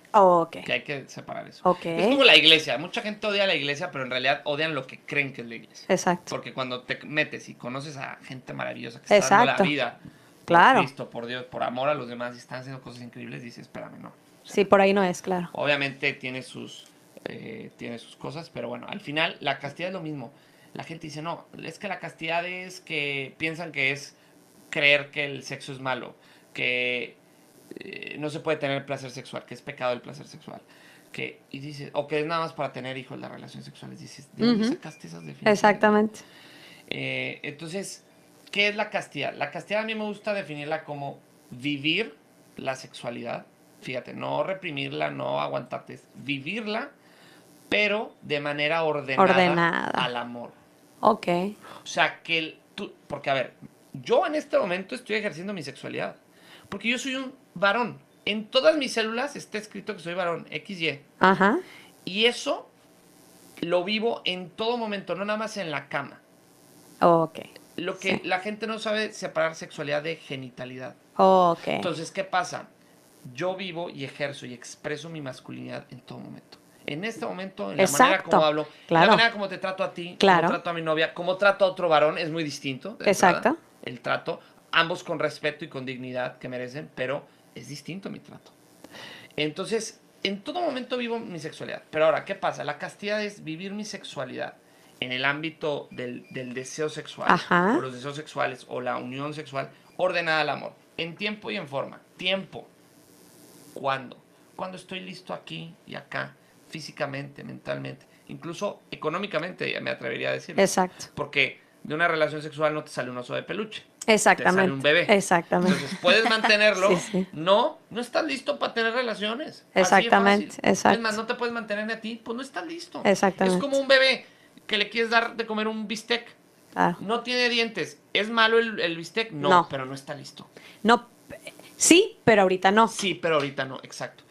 Que hay que separar eso. Okay. Es como la iglesia. Mucha gente odia la iglesia, pero en realidad odian lo que creen que es la iglesia. Exacto. Porque cuando te metes y conoces a gente maravillosa que está en la vida Claro. Por por Dios, por amor a los demás, y están haciendo cosas increíbles, Dices, espérame, no. sí, por ahí no es, claro. Obviamente tiene sus, eh, tiene sus cosas, pero bueno, al final la castidad es lo mismo. La gente dice, no, es que la castidad es que piensan que es creer que el sexo es malo, que eh, no se puede tener placer sexual, que es pecado el placer sexual. Que, y o que es nada más para tener hijos las relaciones sexuales. Dices, ¿de Exactamente. Eh, entonces, ¿Qué es la castidad? La castidad a mí me gusta definirla como vivir la sexualidad. Fíjate, no reprimirla, no aguantarte, vivirla, pero de manera ordenada, ordenada. al amor. Ok. O sea, que tú, porque a ver, yo en este momento estoy ejerciendo mi sexualidad, porque yo soy un varón. En todas mis células está escrito que soy varón, XY. Ajá. Y eso lo vivo en todo momento, no nada más en la cama. Ok. Lo que la gente no sabe separar sexualidad de genitalidad. Oh, Entonces, ¿qué pasa? Yo vivo y ejerzo y expreso mi masculinidad en todo momento. En este momento, en la manera como hablo, la manera como te trato a ti, como trato a mi novia, como trato a otro varón, es muy distinto. Exacto. el trato, ambos con respeto y con dignidad que merecen, pero es distinto mi trato. Entonces, en todo momento vivo mi sexualidad. Pero ahora, ¿qué pasa? La castidad es vivir mi sexualidad en el ámbito del, deseo sexual, o los deseos sexuales, o la unión sexual, ordenada al amor, en tiempo y en forma. Tiempo. ¿Cuándo? Cuando estoy listo aquí y acá, físicamente, mentalmente, incluso económicamente, me atrevería a decirlo. Exacto. Porque de una relación sexual no te sale un oso de peluche. Exactamente. Te un bebé. Exactamente. Entonces, puedes [laughs] mantenerlo. No, no estás listo para tener relaciones. Exactamente. Es más, no te puedes mantener a ti, pues no estás listo. Exactamente. Es como un bebé que le quieres dar de comer un bistec. Ah. No tiene dientes. ¿Es malo el, bistec? No, pero no está listo. No, sí, pero ahorita no. Sí, pero ahorita no, exacto.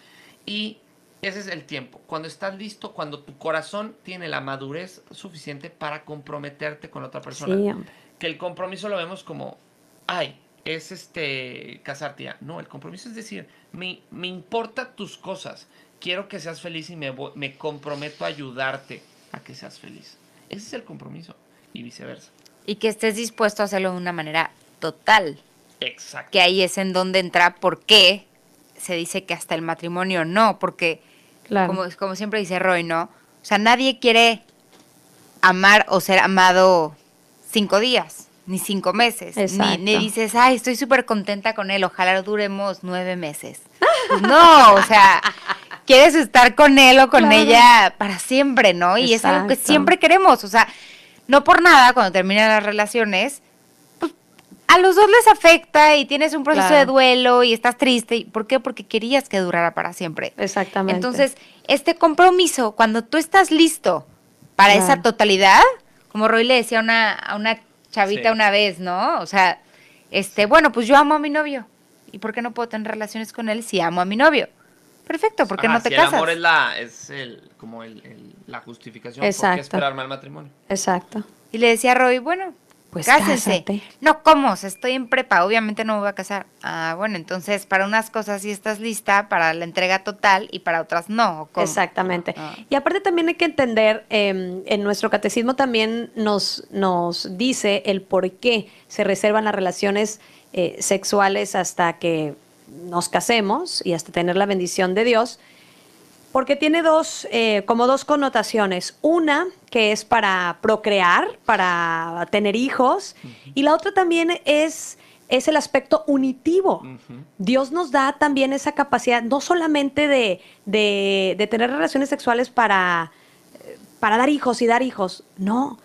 Y ese es el tiempo. Cuando estás listo, cuando tu corazón tiene la madurez suficiente para comprometerte con otra persona. Que el compromiso lo vemos como, ay, es este casarte ya. No, el compromiso es decir, me, me importa tus cosas. Quiero que seas feliz y me, me comprometo a ayudarte a que seas feliz. Ese es el compromiso y viceversa. Y que estés dispuesto a hacerlo de una manera total. Exacto. Que ahí es en donde entra por qué se dice que hasta el matrimonio no, porque como, como siempre dice Roy, ¿no? O sea, nadie quiere amar o ser amado cinco días, ni cinco meses. Ni, dices, ay, estoy súper contenta con él, ojalá duremos nueve meses. Pues no, o sea, quieres estar con él o con ella para siempre, ¿no? Y es algo que siempre queremos, o sea, no por nada cuando terminan las relaciones, pues, a los dos les afecta y tienes un proceso de duelo y estás triste. ¿Por qué? Porque querías que durara para siempre. Exactamente. Entonces, este compromiso, cuando tú estás listo para esa totalidad, como Roy le decía a una, a una chavita una vez, ¿no? O sea, este, bueno, pues yo amo a mi novio. ¿Y por qué no puedo tener relaciones con él si amo a mi novio? perfecto, porque no te si El amor es la, es como el, la justificación, Exacto. ¿por qué esperarme al matrimonio? Exacto. Y le decía a Roy, bueno, pues cásense. No, ¿cómo? Estoy en prepa, obviamente no me voy a casar. Ah, bueno, entonces para unas cosas sí estás lista, para la entrega total y para otras no. Exactamente. Ah. Y aparte también hay que entender, em, en nuestro catecismo también nos, nos dice el por qué se reservan las relaciones eh, sexuales hasta que nos casemos y hasta tener la bendición de Dios, porque tiene dos, eh, como dos connotaciones. Una que es para procrear, para tener hijos, y la otra también es, es el aspecto unitivo. Dios nos da también esa capacidad, no solamente de, tener relaciones sexuales para, para dar hijos y dar hijos, no,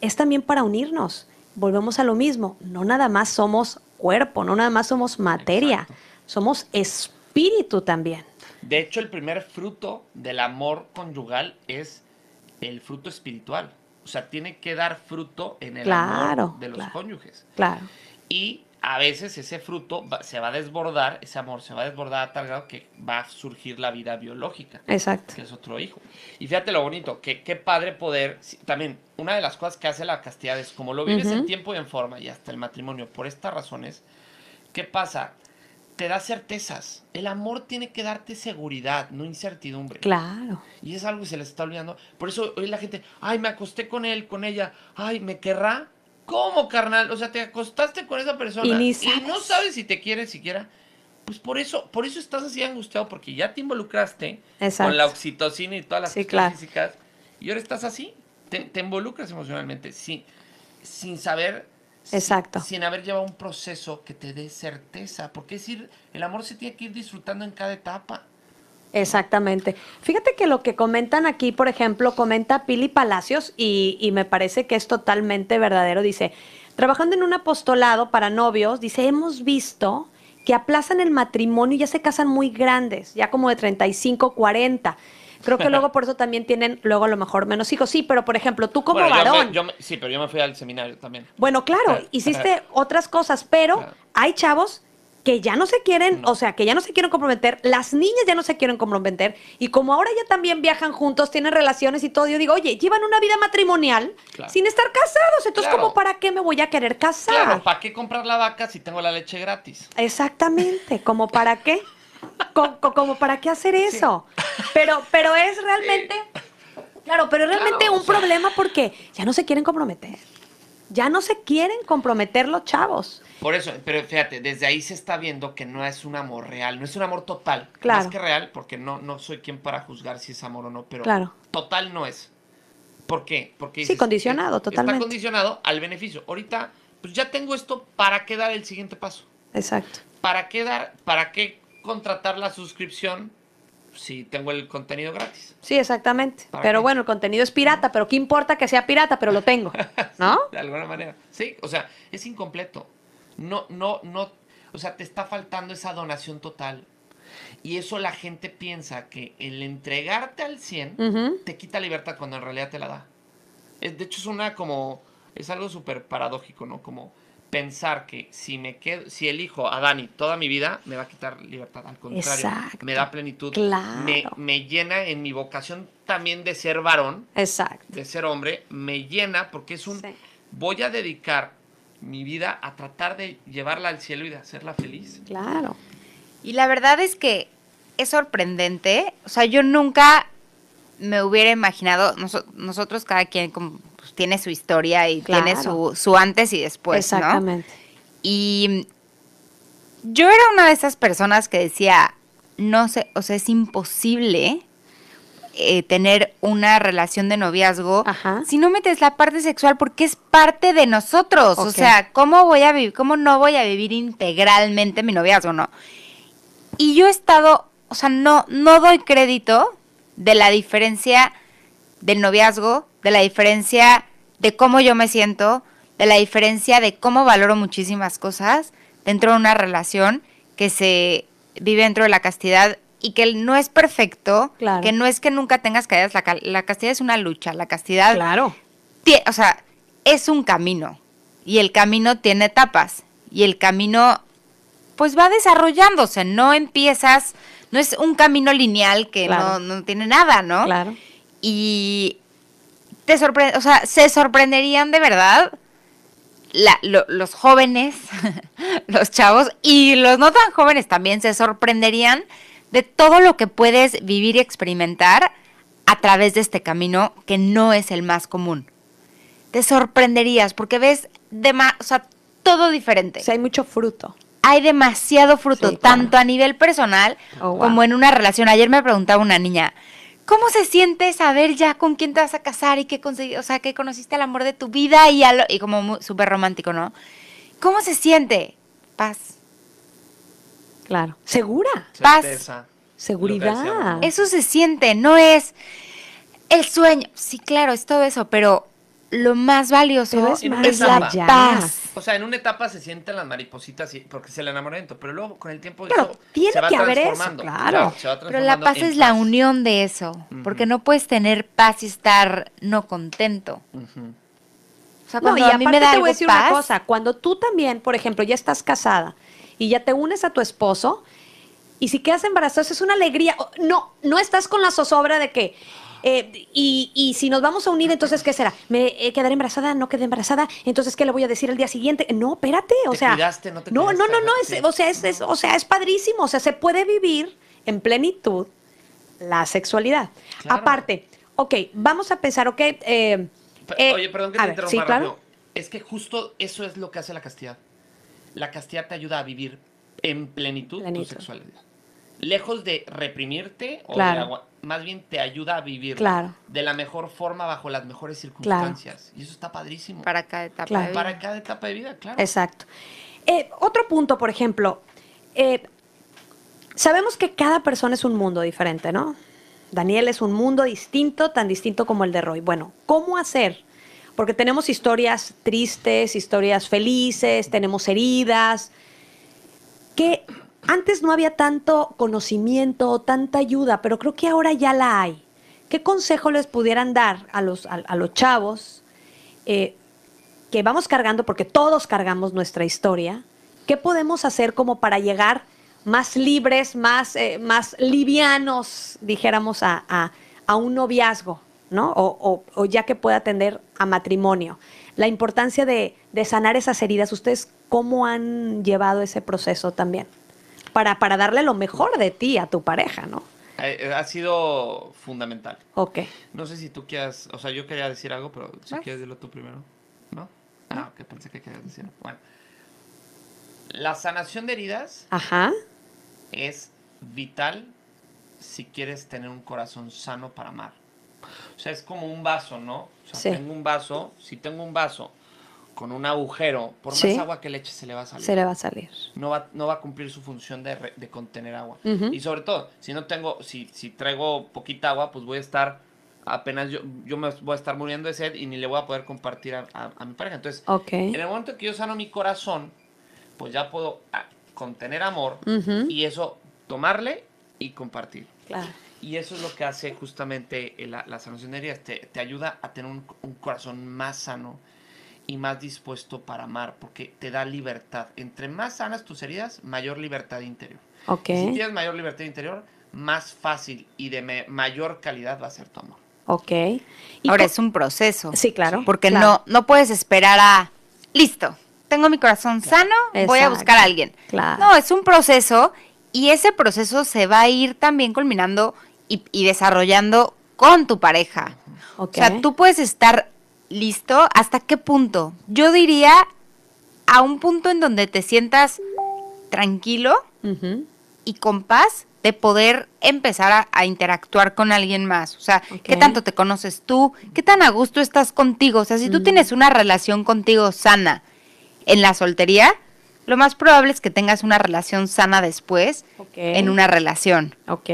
es también para unirnos. Volvemos a lo mismo, no nada más somos cuerpo, no nada más somos materia, somos espíritu también. De hecho, el primer fruto del amor conyugal es el fruto espiritual. O sea, tiene que dar fruto en el amor de los claro, cónyuges. Claro. Y a veces ese fruto se va a desbordar, ese amor se va a desbordar a tal grado que va a surgir la vida biológica. Exacto. Que es otro hijo. Y fíjate lo bonito, que qué padre poder. También, una de las cosas que hace la castidad es como lo vives en tiempo y en forma y hasta el matrimonio, por estas razones, ¿qué pasa? Te da certezas. El amor tiene que darte seguridad, no incertidumbre. Claro. Y es algo que se les está olvidando. Por eso hoy la gente, ay, me acosté con él, con ella, ay, me querrá. ¿Cómo, carnal? O sea, te acostaste con esa persona y, no sabes si te quiere siquiera. Pues por eso, por eso estás así angustiado, porque ya te involucraste con la oxitocina y todas las sí, físicas. Y ahora estás así, te, involucras emocionalmente, sin, sin saber Exacto. Sin, haber llevado un proceso que te dé certeza. Porque es decir, el amor se tiene que ir disfrutando en cada etapa. Exactamente. Fíjate que lo que comentan aquí, por ejemplo, comenta Pili Palacios y, me parece que es totalmente verdadero. Dice, trabajando en un apostolado para novios, dice, hemos visto que aplazan el matrimonio y ya se casan muy grandes, ya como de 35, 40. Creo que luego [laughs] por eso también tienen luego a lo mejor menos hijos. Sí, pero por ejemplo, tú como varón. sí, pero yo me fui al seminario también. Bueno, claro, eh, hiciste otras cosas, pero hay chavos que ya no se quieren, o sea, que ya no se quieren comprometer, las niñas ya no se quieren comprometer, y como ahora ya también viajan juntos, tienen relaciones y todo, yo digo, oye, llevan una vida matrimonial sin estar casados, entonces como ¿cómo para qué me voy a querer casar? Claro, ¿para qué comprar la vaca si tengo la leche gratis? Exactamente, ¿como para qué? [laughs] ¿Como, para qué hacer eso? Pero, pero es realmente... Claro, pero es realmente un problema porque ya no se quieren comprometer. Ya no se quieren comprometer los chavos. Por eso, pero fíjate, desde ahí se está viendo que no es un amor real, no es un amor total. Claro. Más que real, porque no, no soy quien para juzgar si es amor o no, pero total no es. ¿Por qué? Porque condicionado, totalmente. Está condicionado al beneficio. Ahorita, pues ya tengo esto, ¿para qué dar el siguiente paso? Exacto. ¿Para qué dar, para qué contratar la suscripción si tengo el contenido gratis. Sí, exactamente. Pero bueno, el contenido es pirata, pero ¿qué importa que sea pirata? Pero lo tengo, [laughs] ¿no? de alguna manera. Sí, o sea, es incompleto. No, no, no. O sea, te está faltando esa donación total. Y eso la gente piensa que el entregarte al 100 te quita libertad cuando en realidad te la da. Es, de hecho, es una como. Es algo súper paradójico, ¿no? Como pensar que si me quedo, si elijo a Dani toda mi vida, me va a quitar libertad. Al contrario, me da plenitud. Me, llena en mi vocación también de ser varón. Exacto. De ser hombre. Me llena porque es un. Voy a dedicar mi vida a tratar de llevarla al cielo y de hacerla feliz. Claro. Y la verdad es que es sorprendente. O sea, yo nunca me hubiera imaginado, nosotros cada quien como tiene su historia y tiene su, antes y después. Exactamente. Y yo era una de esas personas que decía, no sé, o sea, es imposible eh, tener una relación de noviazgo si no metes la parte sexual porque es parte de nosotros. O sea, ¿cómo voy a vivir, cómo no voy a vivir integralmente mi noviazgo, no? Y yo he estado, o sea, no, no doy crédito de la diferencia del noviazgo de la diferencia de cómo yo me siento, de la diferencia de cómo valoro muchísimas cosas dentro de una relación que se vive dentro de la castidad y que no es perfecto, que no es que nunca tengas caídas, la, castidad es una lucha, la castidad... Claro. O sea, es un camino y el camino tiene etapas y el camino pues va desarrollándose, no empiezas, no es un camino lineal que no, no, tiene nada, ¿no? Claro. Y sorprende, o sea, se sorprenderían de verdad los jóvenes, [laughs] los chavos y los no tan jóvenes también se sorprenderían de todo lo que puedes vivir y experimentar a través de este camino que no es el más común. Te sorprenderías porque ves de más, o todo diferente. O hay mucho fruto. Hay demasiado fruto, tanto a nivel personal oh, como en una relación. Ayer me preguntaba una niña, ¿Cómo se siente saber ya con quién te vas a casar y que, o sea, que conociste el amor de tu vida y, y como súper romántico, ¿no? ¿Cómo se siente? Paz. Claro. ¿Segura? Paz. Seguridad. Eso se siente, no es el sueño. Sí, claro, es todo eso, pero lo más valioso es, la paz. O sea, en una etapa se sienten las maripositas porque es el enamoramiento, pero luego con el tiempo tiene que claro. pero la paz es la unión de eso, porque no puedes tener paz y estar no contento. O sea, cuando y a te voy a decir una cosa, cuando tú también, por ejemplo, ya estás casada y ya te unes a tu esposo, y si quedas embarazada, es una alegría. No, no estás con la zozobra de que eh, y, si nos vamos a unir, entonces, ¿qué será? ¿Me he eh, quedaré embarazada? ¿No quedé embarazada? Entonces, ¿qué le voy a decir el día siguiente? No, espérate, o sea... no, no, no, no, o, sea, es, padrísimo, o sea, se puede vivir en plenitud la sexualidad. Aparte, ok, vamos a pensar, ok... Eh, oye, perdón que te interrumpa, ¿sí, Es que justo eso es lo que hace la castidad. La castidad te ayuda a vivir en plenitud. tu sexualidad lejos de reprimirte más bien te ayuda a vivir de la mejor forma bajo las mejores circunstancias. Y eso está padrísimo. Para cada etapa de vida. Para cada etapa de vida, claro. Exacto. Eh, otro punto, por ejemplo, eh, sabemos que cada persona es un mundo diferente, ¿no? Daniel es un mundo distinto, tan distinto como el de Roy. Bueno, ¿cómo hacer? Porque tenemos historias tristes, historias felices, tenemos heridas. ¿Qué, antes no había tanto conocimiento o tanta ayuda, pero creo que ahora ya la hay. ¿Qué consejo les pudieran dar a los, chavos eh, que vamos cargando, porque todos cargamos nuestra historia? ¿Qué podemos hacer como para llegar más libres, más, eh, livianos, dijéramos, a, un noviazgo, ¿no? O, ya que pueda atender a matrimonio. La importancia de, de sanar esas heridas, ¿ustedes cómo han llevado ese proceso también? para, darle lo mejor de ti a tu pareja, ¿no? Eh, eh, ha sido fundamental. Ok. No sé si tú quieras, o sea, yo quería decir algo, pero si ah. quieres decirlo tú primero, ¿no? Ah, que ah, pensé que querías decir. Bueno, la sanación de heridas Ajá. es vital si quieres tener un corazón sano para amar. O sea, es como un vaso, ¿no? O sea, tengo un vaso, si tengo un vaso con un agujero, por más agua que le eches, se le va a salir. Se le va a salir. No va, no va a cumplir su función de, de contener agua. Y sobre todo, si no tengo, si, si traigo poquita agua, pues voy a estar apenas yo, yo me voy a estar muriendo de sed y ni le voy a poder compartir a, a, mi pareja. Entonces, en el momento que yo sano mi corazón, pues ya puedo ah, contener amor y eso tomarle y compartir. Claro. Y eso es lo que hace justamente eh, la, sanación de heridas. Te, ayuda a tener un, un corazón más sano y más dispuesto para amar, porque te da libertad. Entre más sanas tus heridas, mayor libertad interior. Ok. Si tienes mayor libertad interior, más fácil y de mayor calidad va a ser tu amor. Ok. Ahora es un proceso. Sí, claro. Porque No, no puedes esperar a, listo, tengo mi corazón sano, voy a buscar a alguien. Claro. No, es un proceso y ese proceso se va a ir también culminando y, desarrollando con tu pareja. Ok. O sea, tú puedes estar ¿Listo? ¿Hasta qué punto? Yo diría a un punto en donde te sientas tranquilo y con paz de poder empezar a, interactuar con alguien más. O sea, ¿qué tanto te conoces tú? ¿Qué tan a gusto estás contigo? O sea, si tú tienes una relación contigo sana en la soltería, lo más probable es que tengas una relación sana después en una relación. Ok.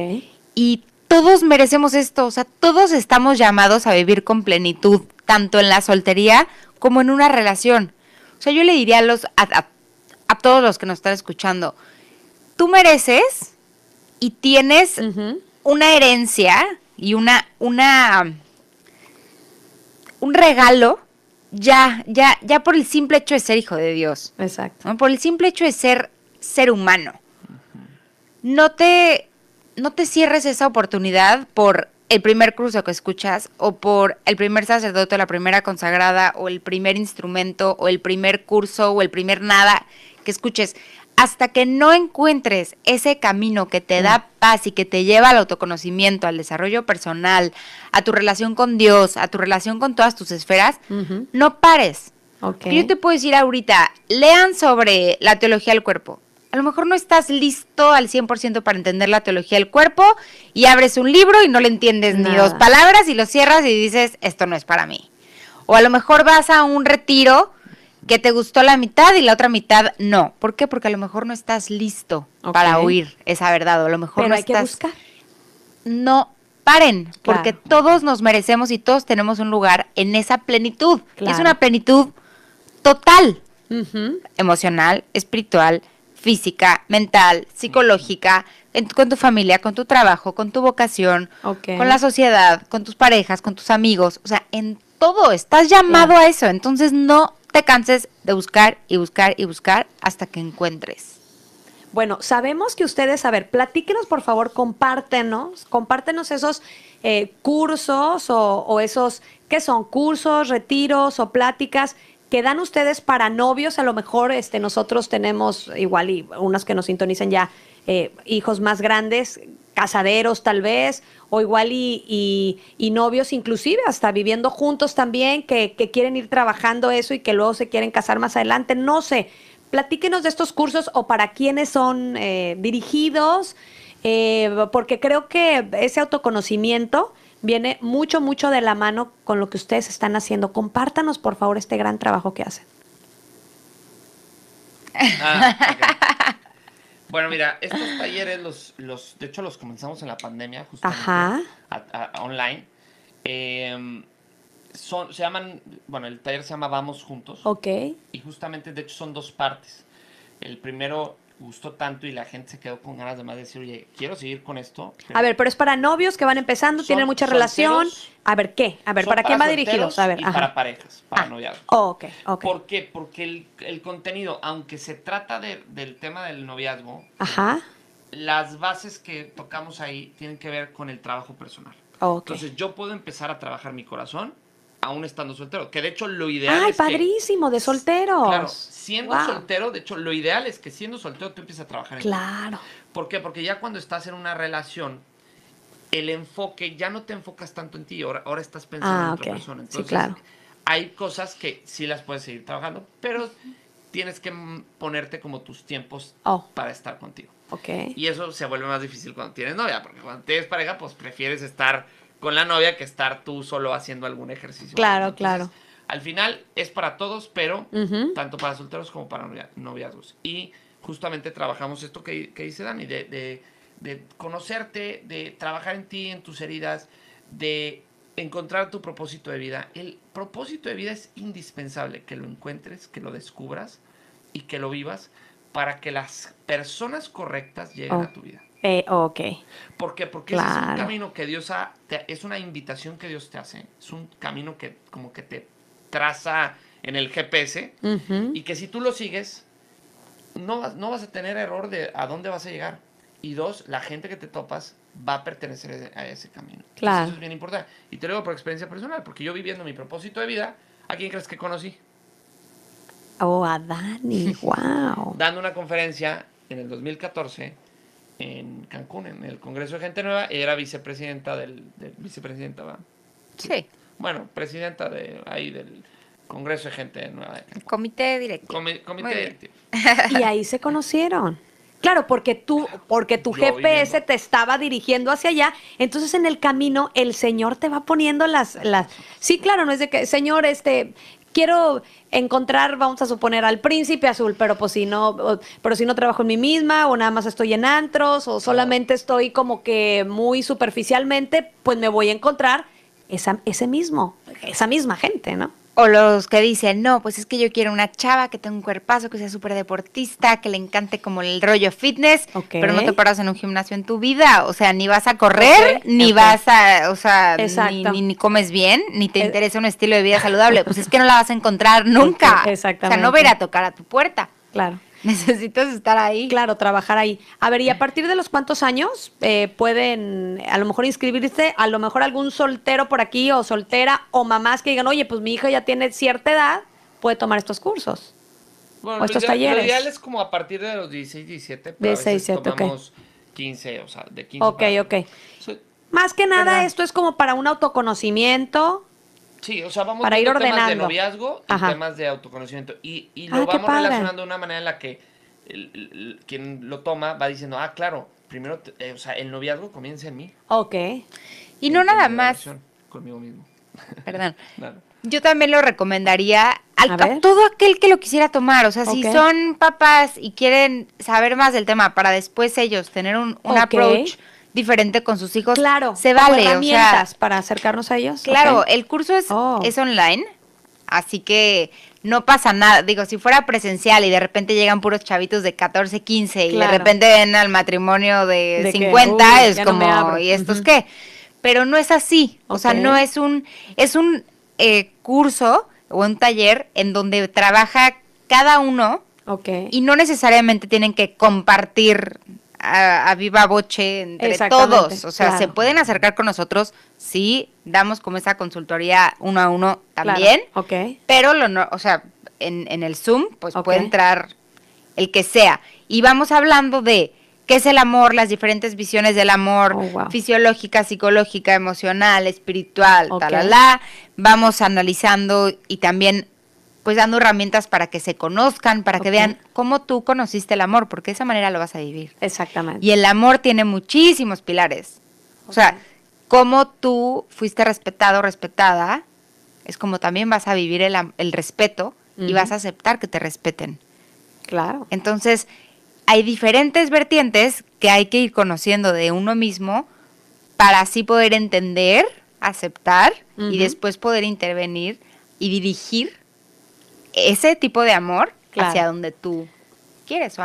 Y todos merecemos esto, o sea, todos estamos llamados a vivir con plenitud, tanto en la soltería como en una relación. O sea, yo le diría a, los, a, todos los que nos están escuchando, tú mereces y tienes una herencia y una, una, un regalo ya, ya, ya por el simple hecho de ser hijo de Dios. Exacto. Por el simple hecho de ser ser humano. No te no te cierres esa oportunidad por el primer curso que escuchas o por el primer sacerdote la primera consagrada o el primer instrumento o el primer curso o el primer nada que escuches. Hasta que no encuentres ese camino que te da mm. paz y que te lleva al autoconocimiento, al desarrollo personal, a tu relación con Dios, a tu relación con todas tus esferas, no pares. Yo te puedo decir ahorita, lean sobre la teología del cuerpo, a lo mejor no estás listo al 100% para entender la teología del cuerpo y abres un libro y no le entiendes ni dos palabras y lo cierras y dices, esto no es para mí. O a lo mejor vas a un retiro que te gustó la mitad y la otra mitad no. ¿Por qué? Porque a lo mejor no estás listo para oír esa verdad. a lo mejor Pero no hay Que buscar. No paren, porque todos nos merecemos y todos tenemos un lugar en esa plenitud. Es una plenitud total. Emocional, espiritual, física, mental, psicológica, con tu familia, con tu trabajo, con tu vocación, con la sociedad, con tus parejas, con tus amigos, o sea, en todo, estás llamado a eso, entonces no te canses de buscar y buscar y buscar hasta que encuentres. Bueno, sabemos que ustedes, a ver, platíquenos por favor, compártenos, compártenos esos eh, cursos o, o, esos, ¿qué son? Cursos, retiros o pláticas que dan ustedes para novios, a lo mejor este, nosotros tenemos igual y unos que nos sintonicen ya eh, hijos más grandes, casaderos tal vez, o igual y, y, novios inclusive, hasta viviendo juntos también, que, que quieren ir trabajando eso y que luego se quieren casar más adelante, no sé. Platíquenos de estos cursos o para quiénes son eh, dirigidos, eh, porque creo que ese autoconocimiento viene mucho, mucho de la mano con lo que ustedes están haciendo. Compártanos, por favor, este gran trabajo que hacen. Ah, [laughs] bueno, mira, estos talleres, los, los, de hecho, los comenzamos en la pandemia, justamente, online. Em, son, se llaman, bueno, el taller se llama Vamos Juntos. Ok. Y justamente, de hecho, son dos partes. El primero gustó tanto y la gente se quedó con ganas de más decir, oye, quiero seguir con esto. A ver, pero es para novios que van empezando, tienen mucha relación. a ver, ¿qué? A ver, ¿para, quién va dirigido? A ver, y para parejas, para ah. noviazgo oh, ok, ok. ¿Por qué? Porque el, contenido, aunque se trata del tema del noviazgo, las bases que tocamos ahí tienen que ver con el trabajo personal. Entonces yo puedo empezar a trabajar mi corazón, aún estando soltero. Que de hecho lo ideal ¡Ay, padrísimo! de soltero. Claro, siendo soltero, de hecho, lo ideal es que siendo soltero tú empieces a trabajar en Claro. ¿Por qué? Porque ya cuando estás en una relación, el enfoque ya no te enfocas tanto en ti, ahora, estás pensando en ah, otra persona. Entonces, sí, claro. Hay cosas que sí las puedes seguir trabajando, pero tienes que ponerte como tus tiempos oh. para estar contigo. Ok. Y eso se vuelve más difícil cuando tienes novia, porque cuando tienes pareja, pues prefieres estar con la novia que estar tú solo haciendo algún ejercicio. Claro, claro. Al final es para todos, pero tanto para solteros como para noviazgos. Y justamente trabajamos esto que, dice Dani, de, conocerte, de trabajar en ti, en tus heridas, de encontrar tu propósito de vida. El propósito de vida es indispensable que lo encuentres, que lo descubras y que lo vivas para que las personas correctas lleguen a oh. tu vida. Eh, ok. ¿Por qué? Porque es un camino que Dios ha, es una invitación que Dios te hace, es un camino que como que te traza en el GPS y que si tú lo sigues, no, no vas a tener error de a dónde vas a llegar. Y dos, la gente que te topas va a pertenecer a ese camino. Claro. Eso es bien importante. Y te lo digo por experiencia personal, porque yo viviendo mi propósito de vida, ¿a quién crees que conocí? Oh, a Dani, wow. [laughs] Dando una conferencia en el 2014 en Cancún, en el Congreso de Gente Nueva, era vicepresidenta del, vicepresidenta, ¿va? Sí. Bueno, presidenta de ahí del Congreso de Gente Nueva. Comité directivo. comité directivo. [laughs] y ahí se conocieron. Claro, porque tú, porque tu GPS te estaba dirigiendo hacia allá, entonces en el camino el Señor te va poniendo las, las, sí, claro, no es de que, Señor, este, quiero encontrar, vamos a suponer, al príncipe azul, pero pues si no, pero si no trabajo en mí misma, o nada más estoy en antros, o solamente estoy como que muy superficialmente, pues me voy a encontrar esa, ese mismo, esa misma gente, ¿no? O los que dicen, no, pues es que yo quiero una chava que tenga un cuerpazo, que sea súper deportista, que le encante como el rollo fitness, pero no te paras en un gimnasio en tu vida. O sea, ni vas a correr, ni vas a, o sea, ni, ni, comes bien, ni te eh, interesa un estilo de vida saludable. Pues es que no la vas a encontrar nunca. Exactamente. O sea, no va a tocar a tu puerta. Claro. [laughs] Necesitas estar ahí. Claro, trabajar ahí. A ver, ¿y a partir de los cuántos años eh, pueden a lo mejor inscribirse? A lo mejor algún soltero por aquí o soltera o mamás que digan, oye, pues mi hija ya tiene cierta edad, puede tomar estos cursos. o estos talleres. Lo ideal es como a partir de los 16, 17. 16, 15, o sea, de 15. Ok, ok. Más que nada, esto es como para un autoconocimiento Sí, o sea, vamos a ir ordenando. temas de noviazgo y temas de autoconocimiento. Y, ah, lo vamos relacionando de una manera en la que quien lo toma va diciendo, ah, claro, primero, eh, o sea, el noviazgo comienza en mí. Ok. Y no nada más. Conmigo mismo. [laughs] Perdón. Yo también lo recomendaría a todo aquel que lo quisiera tomar. O sea, si son papás y quieren saber más del tema para después ellos tener un, approach diferente con sus hijos. Claro, se vale. herramientas o para acercarnos a ellos. Claro, el curso es, oh. es online, así que no pasa nada. Digo, si fuera presencial y de repente llegan puros chavitos de 14, 15 y de repente ven al matrimonio de, 50, es como, ¿y estos qué? Pero no es así. O sea, no es un, es un eh, curso o un taller en donde trabaja cada uno. Y no necesariamente tienen que compartir a, viva boche entre todos. O sea, se pueden acercar con nosotros si damos como esa consultoría uno a uno también. Pero, lo o sea, en, en el Zoom, pues puede entrar el que sea. Y vamos hablando de qué es el amor, las diferentes visiones del amor, oh, fisiológica, psicológica, emocional, espiritual, tal talala. Vamos analizando y también pues dando herramientas para que se conozcan, para que vean cómo tú conociste el amor, porque de esa manera lo vas a vivir. Exactamente. Y el amor tiene muchísimos pilares. O sea, cómo tú fuiste respetado, respetada, es como también vas a vivir el, respeto y vas a aceptar que te respeten. Claro. Entonces, hay diferentes vertientes que hay que ir conociendo de uno mismo para así poder entender, aceptar y después poder intervenir y dirigir ese tipo de amor hacia donde tú quieres o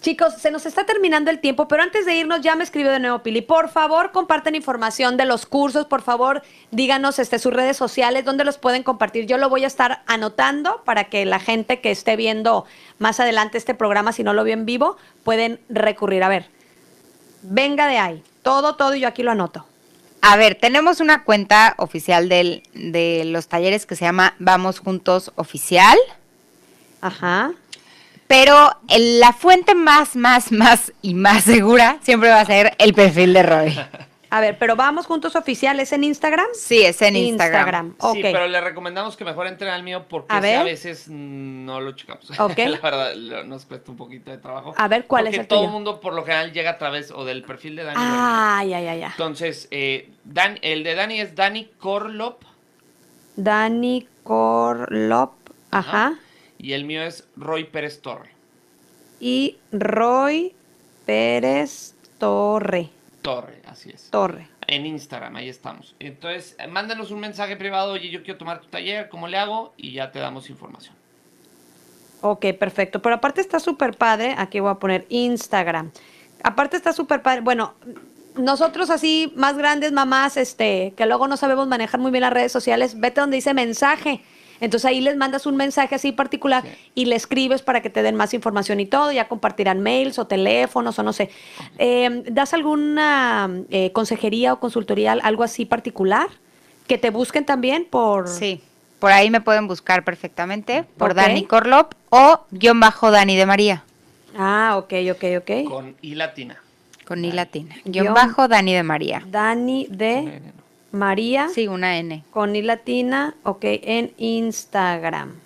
Chicos, se nos está terminando el tiempo, pero antes de irnos ya me escribió de nuevo Pili. Por favor, comparten información de los cursos, por favor, díganos este, sus redes sociales, dónde los pueden compartir. Yo lo voy a estar anotando para que la gente que esté viendo más adelante este programa, si no lo vio en vivo, pueden recurrir. A ver, venga de ahí, todo, todo, y yo aquí lo anoto. A ver, tenemos una cuenta oficial del, de los talleres que se llama Vamos Juntos Oficial. Ajá. Pero la fuente más, más, más y más segura siempre va a ser el perfil de Roy. [laughs] A ver, pero vamos juntos oficiales en Instagram? Sí, es en Instagram. Sí, pero le recomendamos que mejor entren al mío porque a, veces no lo checamos. Okay. [laughs] la verdad, nos cuesta un poquito de trabajo. A ver, ¿cuál es el todo el mundo por lo general llega a través o del perfil de Dani. Ah, ya, ya, ya. Entonces, eh, el de Dani es Dani Corlop. Dani Corlop, ajá. Y el mío es Roy Pérez Torre. Y Roy Pérez Torre. Torre, así es. Torre. En Instagram, ahí estamos. Entonces, mándanos un mensaje privado, oye, yo quiero tomar tu taller, ¿cómo le hago? Y ya te damos información. Ok, perfecto. Pero aparte está súper padre, aquí voy a poner Instagram. Aparte está súper padre, bueno, nosotros así, más grandes mamás, este, que luego no sabemos manejar muy bien las redes sociales, vete donde dice mensaje entonces ahí les mandas un mensaje así particular y le escribes para que te den más información y todo, ya compartirán mails o teléfonos o no sé. Em, ¿Das alguna eh, consejería o consultoría, algo así particular? Que te busquen también por... Sí, por ahí me pueden buscar perfectamente, por Dani Corlop o guión bajo Dani de María. Ah, ok, ok, ok. Con I latina. Con I latina. bajo Dani de María. Dani de María. Sí, una N. Con y latina, ok, en Instagram.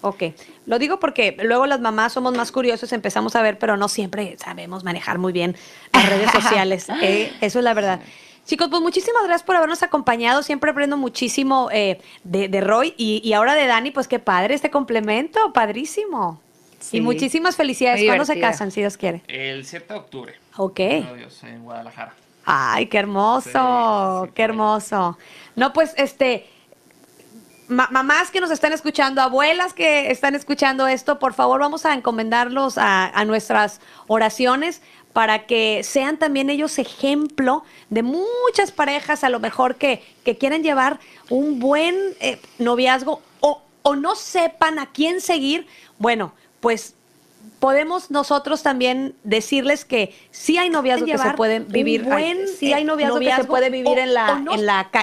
Ok, lo digo porque luego las mamás somos más curiosos, empezamos a ver, pero no siempre sabemos manejar muy bien las redes [laughs] sociales. ¿eh? Eso es la verdad. Chicos, pues muchísimas gracias por habernos acompañado. Siempre aprendo muchísimo eh, de, Roy y, ahora de Dani. Pues qué padre este complemento, padrísimo. Y muchísimas felicidades. ¿Cuándo se casan, si Dios quiere? El 7 de octubre. Ok. en Guadalajara. Ay, qué hermoso, qué hermoso. No, pues este, mamás que nos están escuchando, abuelas que están escuchando esto, por favor vamos a encomendarlos a, nuestras oraciones para que sean también ellos ejemplo de muchas parejas a lo mejor que, que quieren llevar un buen eh, noviazgo o, o no sepan a quién seguir. Bueno, pues podemos nosotros también decirles que sí hay noviazgos que se pueden vivir, eh, sí hay noviazgos que se puede vivir en, la,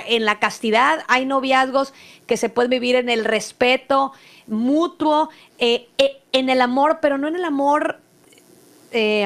en, la, castidad, hay noviazgos que se pueden vivir en el respeto mutuo, eh, eh, en el amor, pero no en el amor,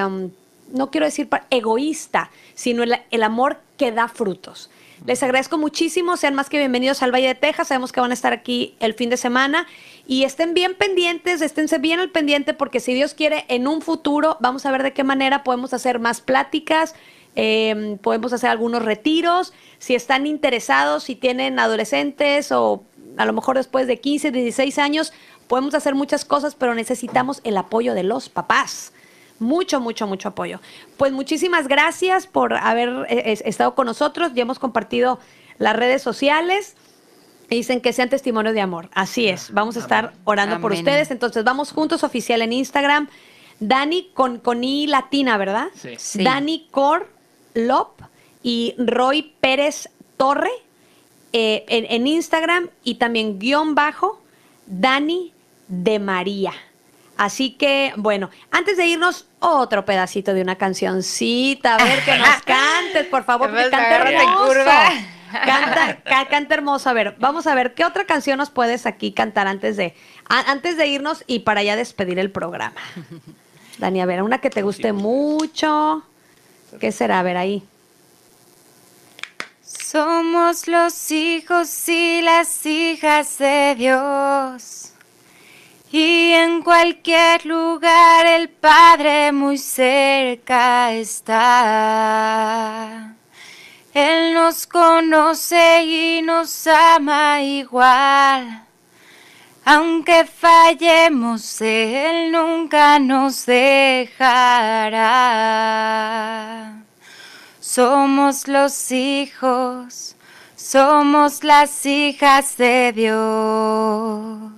um, no quiero decir egoísta, sino el amor que da frutos. Les agradezco muchísimo. Sean más que bienvenidos al Valle de Texas. Sabemos que van a estar aquí el fin de semana. Y estén bien pendientes, esténse bien al pendiente, porque si Dios quiere, en un futuro vamos a ver de qué manera podemos hacer más pláticas. Em, podemos hacer algunos retiros. Si están interesados, si tienen adolescentes o a lo mejor después de 15, 16 años, podemos hacer muchas cosas, pero necesitamos el apoyo de los papás mucho, mucho, mucho apoyo. Pues muchísimas gracias por haber eh, estado con nosotros. Ya hemos compartido las redes sociales. Dicen que sean testimonio de amor. Así es. Vamos a estar orando por ustedes. Entonces, vamos juntos oficial en Instagram. Dani con, I latina, ¿verdad? Sí. Dani Corlop y Roy Pérez Torre eh, en, en Instagram y también guión bajo Dani de María. Así que, bueno, antes de irnos, otro pedacito de una cancioncita, a ver que nos [laughs] cantes, por favor, que canta hermoso. Canta, A ver, vamos a ver, ¿qué otra canción nos puedes aquí cantar antes de, antes de irnos y para ya despedir el programa? Dani, a ver, una que te guste mucho. ¿Qué será? A ver, ahí. Somos los hijos y las hijas de Dios y en cualquier lugar el Padre muy cerca está. Él nos conoce y nos ama igual. Aunque fallemos, Él nunca nos dejará. Somos los hijos, somos las hijas de Dios.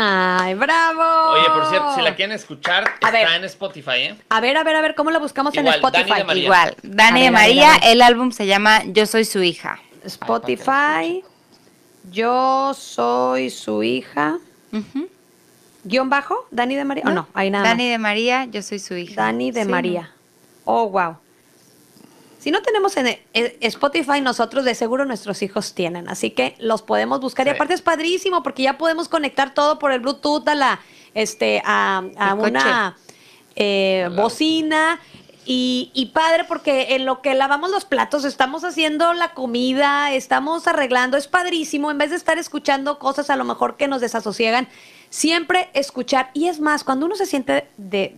¡Ay, bravo! Oye, por cierto, si la quieren escuchar, está en Spotify, ¿eh? A ver, a ver, a ver, ¿cómo la buscamos en Spotify? Igual, Dani de María, el álbum se llama Yo soy su hija. Spotify, Yo soy su hija. ¿Guión bajo? ¿Dani de María? No, no hay nada. Dani de María, yo soy su hija. Dani de María. Oh, wow. Si no tenemos en Spotify, nosotros de seguro nuestros hijos tienen, así que los podemos buscar. Y aparte es padrísimo porque ya podemos conectar todo por el Bluetooth a la, este, a, una eh, bocina. Y, padre, porque en lo que lavamos los platos, estamos haciendo la comida, estamos arreglando, es padrísimo, en vez de estar escuchando cosas a lo mejor que nos desasosiegan, siempre escuchar. Y es más, cuando uno se siente de... de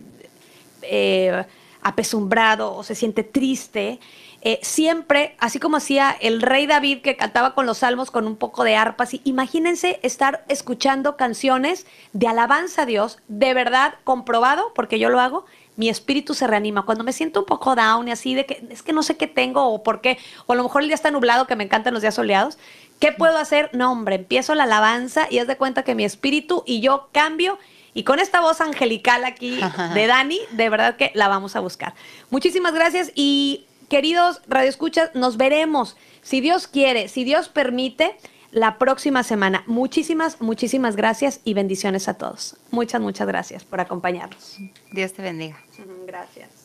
eh, apesumbrado o se siente triste, eh, siempre, así como hacía el rey David que cantaba con los salmos con un poco de arpas, imagínense estar escuchando canciones de alabanza a Dios, de verdad comprobado, porque yo lo hago, mi espíritu se reanima. Cuando me siento un poco down y así de que es que no sé qué tengo o por qué, o a lo mejor el día está nublado, que me encantan los días soleados, ¿qué puedo hacer? No, hombre, empiezo la alabanza y es de cuenta que mi espíritu y yo cambio y con esta voz angelical aquí [laughs] de Dani, de verdad que la vamos a buscar. Muchísimas gracias y queridos radioescuchas, nos veremos, si Dios quiere, si Dios permite, la próxima semana. Muchísimas, muchísimas gracias y bendiciones a todos. Muchas, muchas gracias por acompañarnos. Dios te bendiga. Gracias.